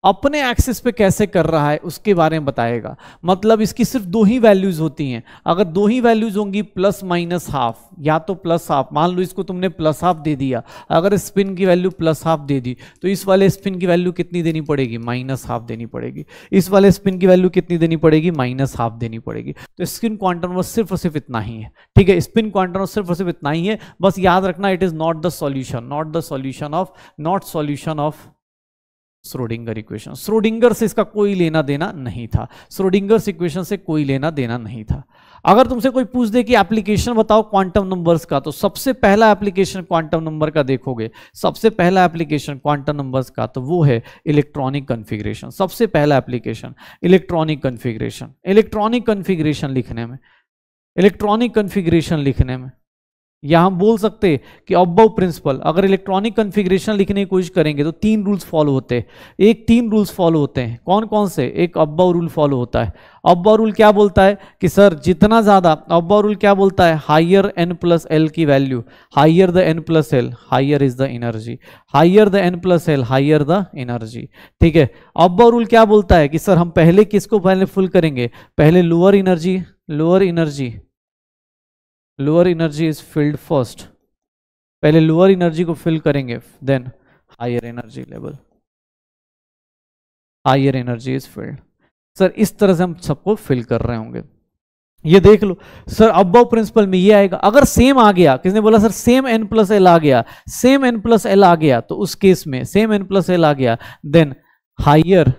अपने एक्सेस पे कैसे कर रहा है उसके बारे में बताएगा मतलब इसकी सिर्फ दो ही वैल्यूज होती हैं अगर दो ही वैल्यूज होंगी प्लस माइनस हाफ या तो प्लस हाफ मान लो इसको तुमने प्लस हाफ दे दिया अगर स्पिन की वैल्यू प्लस हाफ दे दी तो इस वाले स्पिन की वैल्यू कितनी देनी पड़ेगी माइनस हाफ देनी पड़ेगी इस वाले स्पिन की वैल्यू कितनी देनी पड़ेगी माइनस हाफ देनी पड़ेगी तो स्पिन क्वांटम सिर्फ और सिर्फ इतना ही है ठीक है स्पिन क्वांटम सिर्फ और सिर्फ इतना ही है बस याद रखना it is not the solution not the solution of not solution of Schrodinger equation Schrodinger से इसका कोई लेना देना नहीं था स्रोडिंगर इक्वेशन से कोई लेना देना नहीं था अगर तुमसे कोई पूछ दे कि एप्लीकेशन बताओ क्वांटम नंबर्स का तो सबसे पहला एप्लीकेशन क्वांटम नंबर का देखोगे सबसे पहला एप्लीकेशन क्वांटम नंबर्स का तो वो है इलेक्ट्रॉनिक कन्फिग्रेशन सबसे पहला application electronic configuration electronic configuration लिखने में इलेक्ट्रॉनिक कन्फिग्रेशन लिखने में या हम बोल सकते हैं कि अब्बव प्रिंसिपल अगर इलेक्ट्रॉनिक कन्फिग्रेशन लिखने की कोशिश करेंगे तो तीन रूल्स फॉलो होते हैं एक तीन रूल्स फॉलो होते हैं कौन कौन से एक अब्बव रूल फॉलो होता है अब्बव रूल क्या बोलता है कि सर जितना ज़्यादा अब रूल क्या बोलता है हाइयर एन प्लस एल की value higher the n plus l higher is the energy higher the n plus l higher the energy ठीक है अब्बव रूल क्या बोलता है कि सर हम पहले किसको पहले फुल करेंगे पहले lower energy lower energy lower energy is filled first पहले लोअर एनर्जी को फिल करेंगे then higher energy level higher energy is filled sir इस तरह से हम सबको फिल कर रहे होंगे ये देख लो सर अब प्रिंसिपल में ये आएगा अगर सेम आ गया किसने बोला sir same n plus l आ गया सेम एन प्लस एल आ गया तो उस केस में सेम एन प्लस एल आ गया देन हायर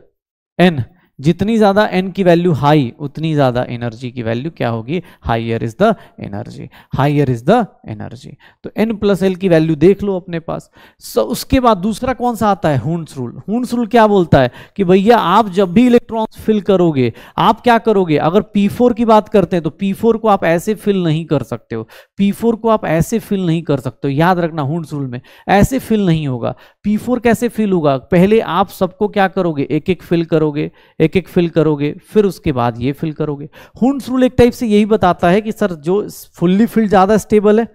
एन जितनी ज़्यादा एन की वैल्यू हाई उतनी ज़्यादा एनर्जी की वैल्यू क्या होगी higher is the energy higher is the energy तो एन प्लस एल की वैल्यू देख लो अपने पास सो so, उसके बाद दूसरा कौन सा आता है हुंस रूल हुंस रूल क्या बोलता है कि भैया आप जब भी इलेक्ट्रॉन्स फिल करोगे आप क्या करोगे अगर पी की बात करते हैं तो पी को आप ऐसे फिल नहीं कर सकते हो पी को आप ऐसे फिल नहीं कर सकते हो याद रखना हुंस रूल में ऐसे फिल नहीं होगा पी कैसे फिल होगा पहले आप सबको क्या करोगे एक एक फिल करोगे एक एक एक फिल करोगे फिर उसके बाद ये फिल करोगे हुंड्स रूल एक टाइप से यही बताता है कि सर जो फुल्ली फिल्ड ज़्यादा स्टेबल है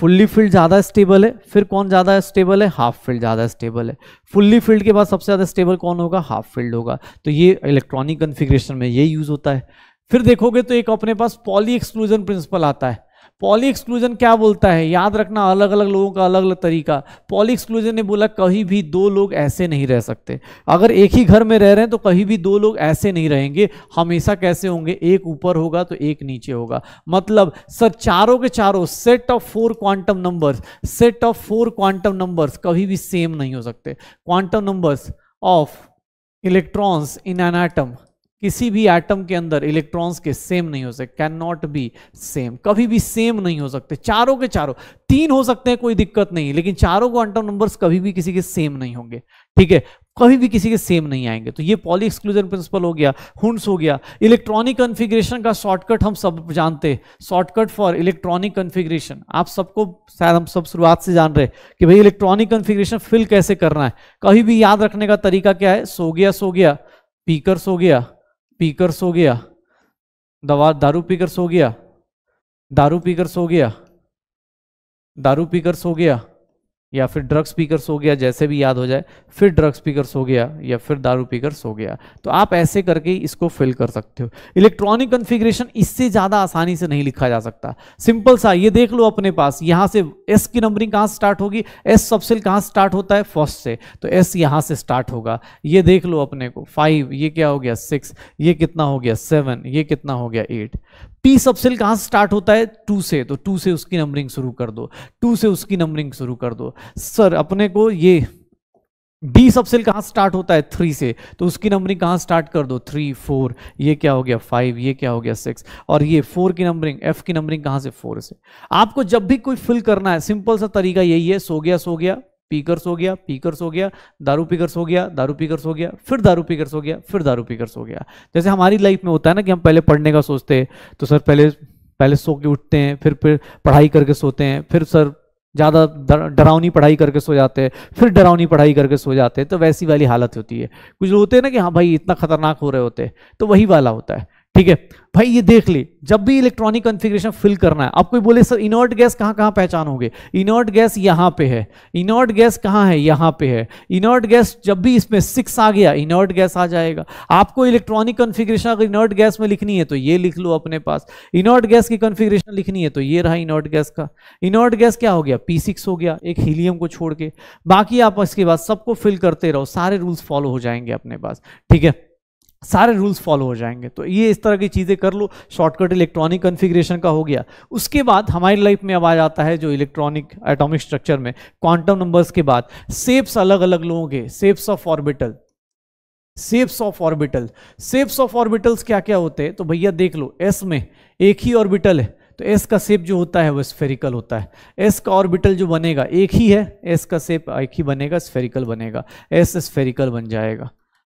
फुल्ली फील्ड ज़्यादा स्टेबल है फिर कौन ज़्यादा स्टेबल है हाफ फील्ड ज़्यादा स्टेबल है फुल्ली फील्ड के बाद सबसे ज़्यादा स्टेबल कौन होगा हाफ फील्ड होगा तो ये इलेक्ट्रॉनिक कन्फिग्रेशन में ये यूज़ होता है फिर देखोगे तो एक अपने पास पॉली एक्सक्लूजन प्रिंसिपल आता है पॉली एक्सक्लूजन क्या बोलता है याद रखना अलग अलग लोगों का अलग अलग तरीका पॉली एक्सक्लूजन ने बोला कहीं भी दो लोग ऐसे नहीं रह सकते अगर एक ही घर में रह रहे हैं तो कहीं भी दो लोग ऐसे नहीं रहेंगे हमेशा कैसे होंगे एक ऊपर होगा तो एक नीचे होगा मतलब सर चारों के चारों set of four quantum numbers set of four quantum numbers कभी भी सेम नहीं हो सकते quantum numbers of electrons in an atom किसी भी एटम के अंदर इलेक्ट्रॉन्स के सेम नहीं हो सकते कैन नॉट बी सेम कभी भी सेम नहीं हो सकते चारों के चारों तीन हो सकते हैं कोई दिक्कत नहीं लेकिन चारों अंटम नंबर्स कभी भी किसी के सेम नहीं होंगे ठीक है कभी भी किसी के सेम नहीं आएंगे तो ये पॉली एक्सक्लूजन प्रिंसिपल हो गया हुंस हो गया इलेक्ट्रॉनिक कन्फिग्रेशन का शॉर्टकट हम सब जानते हैं शॉर्टकट फॉर इलेक्ट्रॉनिक कन्फिग्रेशन आप सबको शायद हम सब शुरुआत से जान रहे कि भाई इलेक्ट्रॉनिक कन्फिग्रेशन फिल कैसे करना है कभी भी याद रखने का तरीका क्या है सो गया सो गया पीकर सो गया पीकर सो गया दवा दारू पीकर सो गया दारू पीकर सो गया दारू पीकर सो गया या फिर ड्रग स्पीकर सो गया जैसे भी याद हो जाए फिर ड्रग स्पीकर सो गया या फिर दारू पीकर सो गया तो आप ऐसे करके इसको फिल कर सकते हो इलेक्ट्रॉनिक कन्फिग्रेशन इससे ज़्यादा आसानी से नहीं लिखा जा सकता सिंपल सा ये देख लो अपने पास यहाँ से एस की नंबरिंग कहाँ स्टार्ट होगी एस सबसेल कहाँ स्टार्ट होता है फर्स्ट से तो एस यहाँ से स्टार्ट होगा ये देख लो अपने को फाइव ये क्या हो गया सिक्स ये कितना हो गया सेवन ये कितना हो गया एट पी सबसेल कहाँ से स्टार्ट होता है टू से तो टू से उसकी नंबरिंग शुरू कर दो टू से उसकी नंबरिंग शुरू कर दो सर अपने को ये बी सबसेल कहाँ स्टार्ट होता है थ्री से तो उसकी नंबरिंग कहाँ स्टार्ट कर दो थ्री फोर ये क्या हो गया फाइव ये क्या हो गया सिक्स और ये फोर की नंबरिंग एफ की नंबरिंग कहाँ से फोर से आपको जब भी कोई फिल करना है सिंपल सा तरीका यही है सो गया सो गया पीकर्स हो गया पीकर्स हो गया दारू पीकर्स हो गया दारू पीकर्स हो गया फिर दारू पीकर्स हो गया फिर दारू पीकर्स हो गया जैसे हमारी लाइफ में होता है ना कि हम पहले पढ़ने का सोचते हैं तो सर पहले पहले सो के उठते हैं फिर फिर पढ़ाई करके सोते हैं फिर सर ज़्यादा डरावनी पढ़ाई करके सो जाते हैं फिर डरावनी पढ़ाई करके सो जाते हैं तो वैसी वाली हालत होती है कुछ होते हैं ना कि हाँ भाई इतना खतरनाक हो रहे होते हैं तो वही वाला होता है ठीक है भाई ये देख ले जब भी इलेक्ट्रॉनिक कॉन्फ़िगरेशन फिल करना है आप कोई बोले सर इनर्ट गैस कहाँ कहाँ होंगे इनर्ट गैस यहाँ पे है इनर्ट गैस कहाँ है यहाँ पे है इनर्ट गैस जब भी इसमें सिक्स आ गया इनर्ट गैस आ जाएगा आपको इलेक्ट्रॉनिक कॉन्फ़िगरेशन अगर इनर्ट गैस में लिखनी है तो ये लिख लो अपने पास इनर्ट गैस की कॉन्फ़िगरेशन लिखनी है तो ये रहा इनर्ट गैस का इनर्ट गैस क्या हो गया पी हो गया एक हीलियम को छोड़ के बाकी आप इसके बाद सबको फिल करते रहो सारे रूल्स फॉलो हो जाएंगे अपने पास ठीक है सारे रूल्स फॉलो हो जाएंगे तो ये इस तरह की चीज़ें कर लो शॉर्टकट इलेक्ट्रॉनिक कन्फिग्रेशन का हो गया उसके बाद हमारी लाइफ में अब आ जाता है जो इलेक्ट्रॉनिक एटॉमिक स्ट्रक्चर में क्वांटम नंबर्स के बाद सेप्स अलग अलग लोगों के shapes of orbital shapes of orbital shapes of orbitals क्या क्या होते हैं तो भैया देख लो एस में एक ही ऑर्बिटल है तो एस का सेप जो होता है वो स्फेरिकल होता है एस का ऑर्बिटल जो बनेगा एक ही है एस का सेप एक ही बनेगा स्फेरिकल बनेगा एस स्फेरिकल बन जाएगा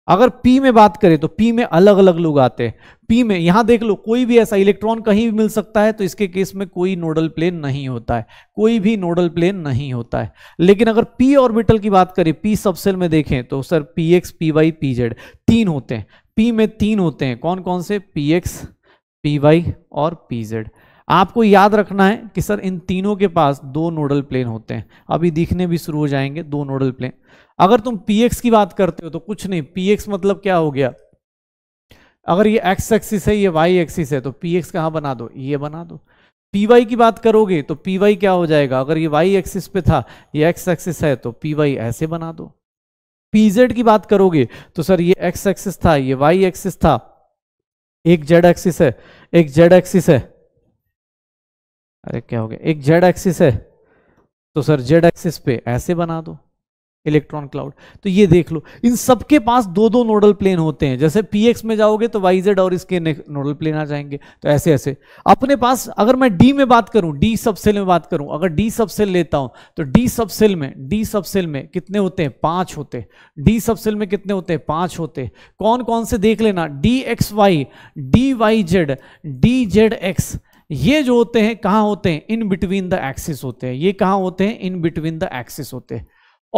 अगर पी में बात करें तो पी में अलग अलग लोग आते हैं पी में यहां देख लो कोई भी ऐसा इलेक्ट्रॉन कहीं भी मिल सकता है तो इसके केस में कोई नोडल प्लेन नहीं होता है कोई भी नोडल प्लेन नहीं होता है लेकिन अगर पी ऑर्बिटल की बात करें पी सबसेल में देखें तो sir p x p y p z तीन होते हैं पी में तीन होते हैं कौन कौन से पी एक्स पी वाई और पी जेड आपको याद रखना है कि सर इन तीनों के पास दो नोडल प्लेन होते हैं अभी दिखने भी शुरू हो जाएंगे दो नोडल प्लेन अगर तुम पी की बात करते हो तो कुछ नहीं पी मतलब क्या हो गया अगर ये एक्स एक्सिस है ये वाई एक्सिस है तो पी एक्स कहाँ बना दो ये बना दो पी वाई की बात करोगे तो पी वाई क्या हो जाएगा अगर ये वाई एक्सिस पे था ये एक्स एक्सिस है तो पी वाई ऐसे बना दो पी जेड की बात करोगे तो सर ये एक्स एक्सिस था ये वाई एक्सिस था एक जेड एक्सिस है एक जेड एक्सिस है अरे क्या हो गया एक जेड एक्सिस है तो सर जेड एक्सिस पे ऐसे बना दो इलेक्ट्रॉन क्लाउड तो ये देख लो इन सबके पास दो दो नोडल प्लेन होते हैं जैसे पीएक्स में जाओगे तो वाई जेड और इसके नोडल प्लेन आ जाएंगे तो ऐसे ऐसे अपने पास अगर मैं डी में बात करूं डी सब सेल में बात करूं अगर डी सब सेल लेता हूं तो डी सब सेल में डी सब सेल में कितने होते हैं पांच होते डी सब सेल में कितने होते हैं पांच होते कौन कौन से देख लेना d x y d y z d z x ये जो होते हैं कहाँ होते हैं इन बिटवीन द एक्सिस होते हैं ये कहाँ होते हैं इन बिटवीन द एक्सिस होते हैं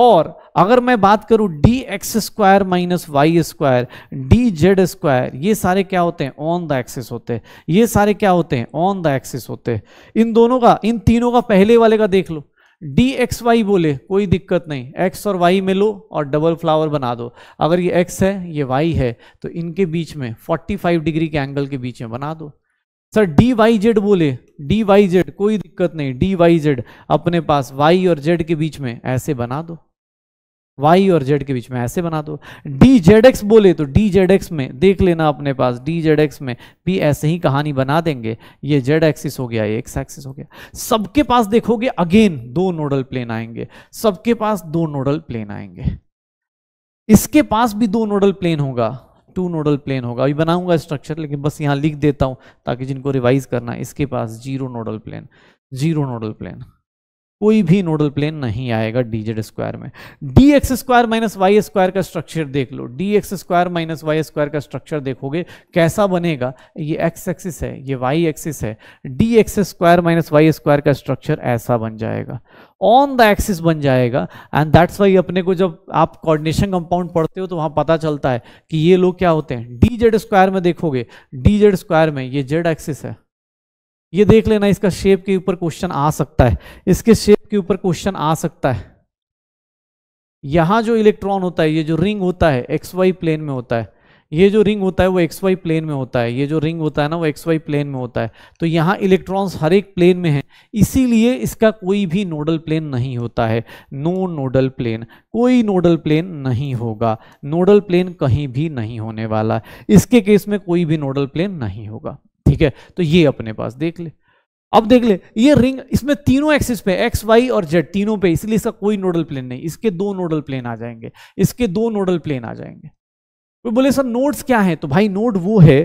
और अगर मैं बात करूं d x square minus Y square d z square ये सारे क्या होते हैं ऑन द एक्सिस होते हैं ये सारे क्या होते हैं ऑन द एक्सिस होते हैं इन दोनों का इन तीनों का पहले वाले का देख लो डी एक्स वाई बोले कोई दिक्कत नहीं एक्स और वाई में लो और डबल फ्लावर बना दो अगर ये एक्स है ये वाई है तो इनके बीच में 45 डिग्री के एंगल के बीच में बना दो सर डी वाई जेड बोले डी वाई जेड कोई दिक्कत नहीं डी वाई जेड अपने पास वाई और जेड के बीच में ऐसे बना दो वाई और जेड के बीच में ऐसे बना दो डी जेड एक्स बोले तो डी जेड एक्स में देख लेना अपने पास डी जेड एक्स में भी ऐसे ही कहानी बना देंगे ये जेड एक्सिस हो गया ये एक्स एक्सिस हो गया सबके पास देखोगे अगेन दो नोडल प्लेन आएंगे सबके पास दो नोडल प्लेन आएंगे इसके पास भी दो नोडल प्लेन होगा टू नोडल प्लेन होगा अभी बनाऊंगा स्ट्रक्चर लेकिन बस यहाँ लिख देता हूँ ताकि जिनको रिवाइज करना है इसके पास zero nodal plane zero nodal plane कोई भी नोडल प्लेन नहीं आएगा डी जेड स्क्वायर में d x square minus Y square का स्ट्रक्चर देख लो d x square minus Y square का स्ट्रक्चर देखोगे कैसा बनेगा ये एक्स एक्सिस है ये वाई एक्सिस है D x square minus Y square का स्ट्रक्चर ऐसा बन जाएगा ऑन द एक्सिस बन जाएगा एंड दैट्स वाई अपने को जब आप कॉर्डिनेशन कंपाउंड पढ़ते हो तो वहाँ पता चलता है कि ये लोग क्या होते हैं डी जेड स्क्वायर में देखोगे डी जेड स्क्वायर में ये जेड एक्सिस है ये देख लेना इसका शेप के ऊपर क्वेश्चन आ सकता है इसके शेप के ऊपर क्वेश्चन आ सकता है यहां जो इलेक्ट्रॉन होता है ये जो रिंग होता है एक्स वाई प्लेन में होता है ये जो रिंग होता है वो एक्स वाई प्लेन में होता है ये जो रिंग होता है ना वो एक्स वाई प्लेन में होता है तो यहाँ इलेक्ट्रॉन्स हर एक प्लेन में है इसीलिए इसका कोई भी नोडल प्लेन नहीं होता है नो नोडल प्लेन कोई नोडल प्लेन नहीं होगा नोडल प्लेन कहीं भी नहीं होने वाला इसके केस में कोई भी नोडल प्लेन नहीं होगा ठीक है तो ये अपने पास देख ले अब देख ले ये रिंग इसमें तीनों एक्सिस पे एक्स वाई और जेड तीनों पे इसलिए इसका कोई नोडल प्लेन नहीं इसके दो नोडल प्लेन आ जाएंगे इसके दो नोडल प्लेन आ जाएंगे वो बोले सर नोड्स क्या हैं तो भाई नोड वो है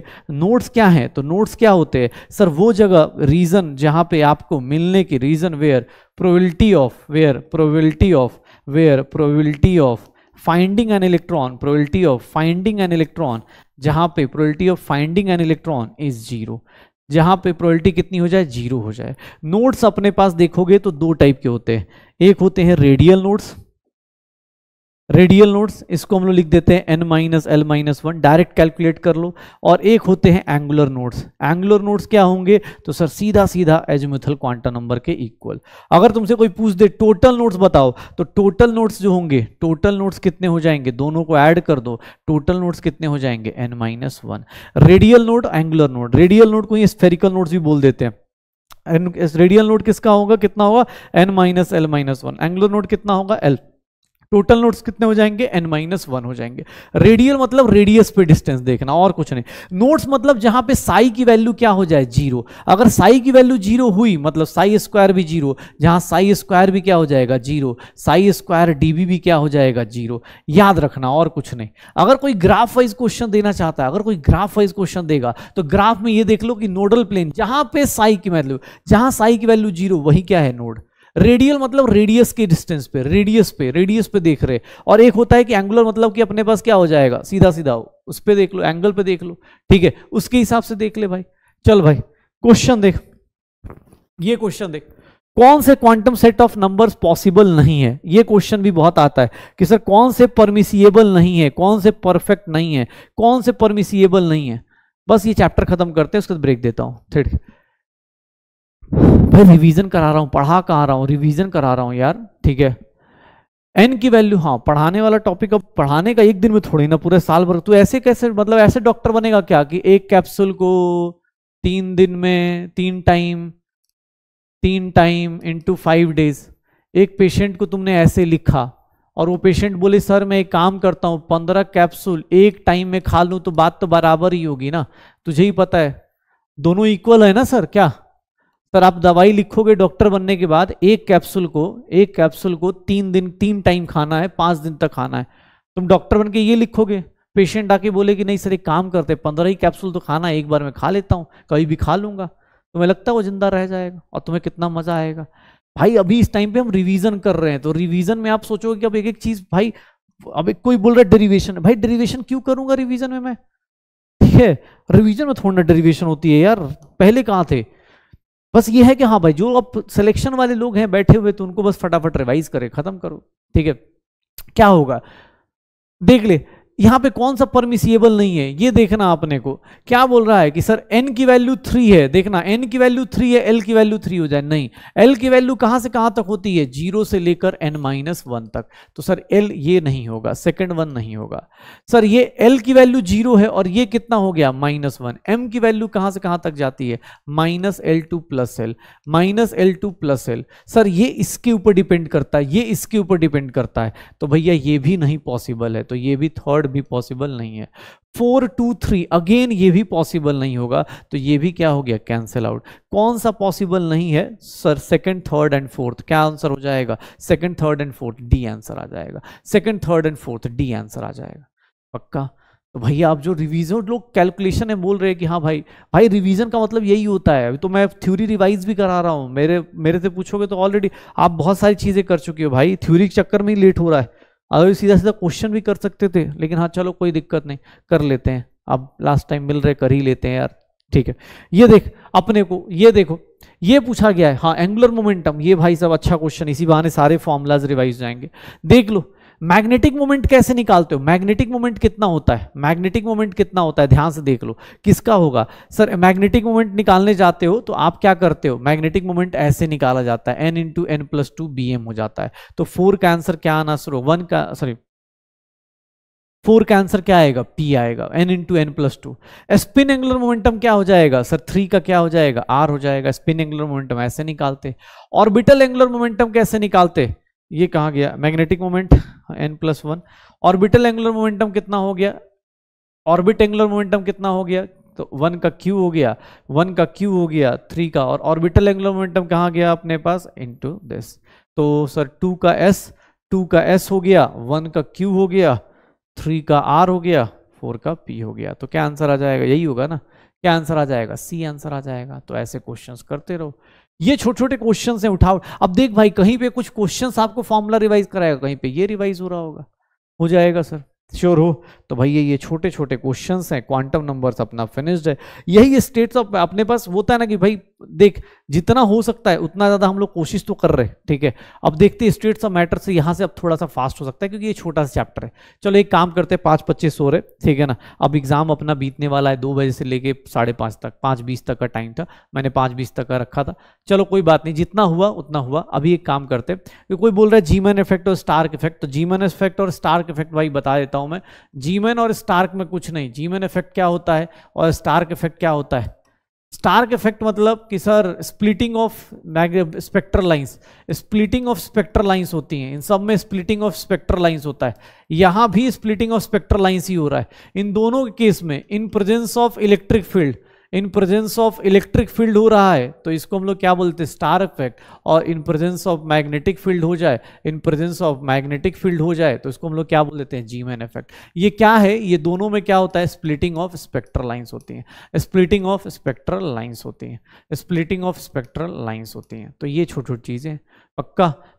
नोड्स क्या हैं तो नोड्स क्या होते हैं सर वो जगह रीजन जहां पे आपको मिलने की region where probability of where probability of where probability of finding an electron probability of finding an electron जहां पे probability of finding an electron is zero जहां पे प्रोबेबिलिटी कितनी हो जाए जीरो हो जाए नोट्स अपने पास देखोगे तो दो टाइप के होते हैं एक होते हैं रेडियल नोट्स रेडियल नोड्स इसको हम लोग लिख देते हैं n minus l minus one direct calculate कर लो और एक होते हैं एंगुलर नोड्स एंगुलर नोड्स क्या होंगे तो सर सीधा सीधा एजमिथल क्वांटा नंबर के इक्वल अगर तुमसे कोई पूछ दे टोटल नोड्स बताओ तो टोटल नोड्स जो होंगे टोटल नोड्स कितने हो जाएंगे दोनों को ऐड कर दो टोटल नोट्स कितने हो जाएंगे n minus one radial node angular node radial node को ही स्फेरिकल नोट्स भी बोल देते हैं रेडियल नोट किसका होगा कितना होगा n minus l minus one angular node कितना होगा एल टोटल नोड्स कितने हो जाएंगे एन माइनस वन हो जाएंगे रेडियल मतलब रेडियस पे डिस्टेंस देखना और कुछ नहीं नोड्स मतलब जहां पे साई की वैल्यू क्या हो जाए जीरो अगर साई की वैल्यू जीरो हुई मतलब साई स्क्वायर भी जीरो जहां साई स्क्वायर भी क्या हो जाएगा जीरो साई स्क्वायर डीबी भी क्या हो जाएगा जीरो याद रखना और कुछ नहीं अगर कोई ग्राफ वाइज क्वेश्चन देना चाहता है अगर कोई ग्राफ वाइज क्वेश्चन देगा तो ग्राफ में ये देख लो कि नोडल प्लेन जहां पे साई की वैल्यू जहां साई की वैल्यू जीरो वही क्या है नोड रेडियल मतलब रेडियस के डिस्टेंस पे रेडियस पे रेडियस पे देख रहे और एक होता है कि एंगुलर मतलब कि अपने पास क्या हो जाएगा सीधा सीधा हो उस पर देख लो एंगल पे देख लो ठीक है उसके हिसाब से देख ले भाई चल भाई क्वेश्चन देख ये क्वेश्चन देख कौन से quantum set of numbers possible नहीं है ये क्वेश्चन भी बहुत आता है कि सर कौन से परमिसिएबल नहीं है कौन से परफेक्ट नहीं है कौन से परमिसिएबल नहीं है बस ये चैप्टर खत्म करते हैं उसके बाद ब्रेक देता हूँ ठीक भाई रिवीजन करा रहा हूँ पढ़ा कर रहा हूँ रिवीजन करा रहा हूँ यार ठीक है एन की वैल्यू हाँ पढ़ाने वाला टॉपिक अब पढ़ाने का एक दिन में थोड़ी ना पूरे साल भर तू तो ऐसे कैसे मतलब ऐसे डॉक्टर बनेगा क्या कि एक कैप्सूल को तीन दिन में तीन टाइम तीन टाइम इंटू फाइव डेज एक पेशेंट को तुमने ऐसे लिखा और वो पेशेंट बोले सर मैं एक काम करता हूँ पंद्रह कैप्सूल एक टाइम में खा लूँ तो बात तो बराबर ही होगी ना तुझे ही पता है दोनों इक्वल है ना सर क्या सर आप दवाई लिखोगे डॉक्टर बनने के बाद एक कैप्सूल को एक कैप्सूल को तीन दिन तीन टाइम खाना है पांच दिन तक खाना है तुम डॉक्टर बन के ये लिखोगे पेशेंट आके बोले कि नहीं सर एक काम करते पंद्रह ही कैप्सूल तो खाना है एक बार मैं खा लेता हूँ कभी भी खा लूंगा तुम्हें लगता है वो जिंदा रह जाएगा और तुम्हें कितना मज़ा आएगा भाई अभी इस टाइम पे हम रिवीजन कर रहे हैं तो रिवीजन में आप सोचोगे कि अब एक एक चीज़ भाई अब एक कोई बोल रहा है डेरिवेशन भाई डेरिवेशन क्यों करूँगा रिवीजन में मैं ठीक है रिवीजन में थोड़ा डेरिवेशन होती है यार पहले कहाँ थे बस ये है कि हाँ भाई जो अब सिलेक्शन वाले लोग हैं बैठे हुए तो उनको बस फटाफट रिवाइज करें खत्म करो ठीक है क्या होगा देख ले यहां पे कौन सा परमिसिएबल नहीं है ये देखना आपने को क्या बोल रहा है कि सर एन की वैल्यू थ्री है देखना एन की वैल्यू थ्री है एल की वैल्यू थ्री हो जाए नहीं एल की वैल्यू कहां से कहां तक होती है जीरो से लेकर एन माइनस वन तक तो सर एल ये नहीं होगा सेकंड वन नहीं होगा सर ये एल की वैल्यू जीरो है और ये कितना हो गया माइनस वन एम की वैल्यू कहां से कहां तक जाती है minus l to plus l minus l to plus l sir ये इसके ऊपर डिपेंड करता है ये इसके ऊपर डिपेंड करता है तो भैया ये भी नहीं पॉसिबल है तो ये भी थर्ड फॉरवर्ड भी पॉसिबल नहीं है फोर टू थ्री अगेन ये भी पॉसिबल नहीं होगा तो ये भी क्या हो गया कैंसिल आउट कौन सा पॉसिबल नहीं है sir second third and fourth क्या आंसर हो जाएगा second third and fourth D answer आ जाएगा second third and fourth D answer आ जाएगा पक्का तो भैया आप जो रिविजन लोग कैलकुलेशन है बोल रहे हैं कि हाँ भाई भाई रिविजन का मतलब यही होता है अभी तो मैं थ्योरी रिवाइज भी करा रहा हूँ मेरे मेरे से पूछोगे तो ऑलरेडी आप बहुत सारी चीज़ें कर चुके हो भाई थ्योरी के चक्कर में ही लेट हो रहा है अगर सीधा सीधा क्वेश्चन भी कर सकते थे लेकिन हाँ चलो कोई दिक्कत नहीं कर लेते हैं अब लास्ट टाइम मिल रहे कर ही लेते हैं यार ठीक है ये देख अपने को ये देखो ये पूछा गया है हाँ एंगुलर मोमेंटम ये भाई साहब अच्छा क्वेश्चन इसी बहाने सारे फॉर्मूलाज रिवाइज जाएंगे देख लो मैग्नेटिक मोमेंट कैसे निकालते हो मैग्नेटिक मोमेंट कितना होता है मैग्नेटिक मोमेंट कितना होता है ध्यान से देख लो किसका होगा सर मैग्नेटिक मोमेंट निकालने जाते हो तो आप क्या करते हो मैग्नेटिक मोमेंट ऐसे निकाला जाता है n into n plus two b m हो जाता है तो फोर का आंसर क्या आना शुरू वन का सॉरी फोर का आंसर क्या आएगा पी आएगा n into n plus two spin angular momentum क्या हो जाएगा सर थ्री का क्या हो जाएगा आर हो जाएगा स्पिन एंगुलर मोमेंटम ऐसे निकालते ऑर्बिटल एंगुलर मोमेंटम कैसे निकालते ये कहा गया magnetic moment n plus one orbital angular momentum कितना हो गया ऑर्बिट एंगुलर मोमेंटम कितना हो गया तो वन का क्यू हो गया वन का क्यू हो गया थ्री का और ऑर्बिटल एंगुलर मोमेंटम कहाँ गया अपने पास इनटू दिस तो सर टू का एस टू का एस हो गया वन का क्यू हो गया थ्री का आर हो गया फोर का पी हो गया तो क्या आंसर आ जाएगा यही होगा ना क्या आंसर आ जाएगा सी आंसर आ जाएगा तो ऐसे क्वेश्चंस करते रहो ये छोटे छोटे क्वेश्चन हैं उठाओ अब देख भाई कहीं पे कुछ क्वेश्चन आपको फॉर्मूला रिवाइज कराएगा कहीं पे ये रिवाइज हो रहा होगा हो जाएगा सर श्योर हो तो भाई ये छोटे छोटे क्वेश्चन हैं क्वांटम नंबर्स अपना फिनिश्ड है यही स्टेट्स ऑफ अपने पास होता है ना कि भाई देख जितना हो सकता है उतना ज़्यादा हम लोग कोशिश तो कर रहे हैं ठीक है अब देखते हैं स्टेट्स ऑफ मैटर से यहाँ से अब थोड़ा सा फास्ट हो सकता है क्योंकि ये छोटा सा चैप्टर है चलो एक काम करते हैं पाँच पच्चीस हो रहे ठीक है ना अब एग्ज़ाम अपना बीतने वाला है दो बजे से लेके साढ़े पाँच तक पाँच बीस तक का टाइम था मैंने पाँच बीस तक का रखा था चलो कोई बात नहीं जितना हुआ उतना हुआ अभी एक काम करते हैं कोई बोल रहा है जीमन इफेक्ट और स्टार्क इफेक्ट तो जीमन इफेक्ट और स्टार्क इफेक्ट भाई बता देता हूँ मैं जीमन और स्टार्क में कुछ नहीं जीमन इफेक्ट क्या होता है और स्टार्क इफेक्ट क्या होता है स्टार्क इफेक्ट मतलब कि sir splitting of spectra lines splitting of spectra lines होती हैं इन सब में स्प्लिटिंग ऑफ स्पेक्टर लाइंस होता है यहां भी स्प्लिटिंग ऑफ स्पेक्टर लाइंस ही हो रहा है इन दोनों केस में in presence of electric field in presence of electric field हो रहा है तो इसको हम लोग क्या बोलते हैं स्टार इफेक्ट और in presence of magnetic field हो जाए in presence of magnetic field हो जाए तो इसको हम लोग क्या बोल देते हैं जीमैन इफेक्ट ये क्या है ये दोनों में क्या होता है स्प्लिटिंग ऑफ स्पेक्ट्रल लाइन्स होती हैं स्प्लिटिंग ऑफ स्पेक्ट्रल लाइन्स होती हैं स्प्लिटिंग ऑफ स्पेक्ट्रल लाइन्स होती हैं तो ये छोटी छोटी चीज़ें पक्का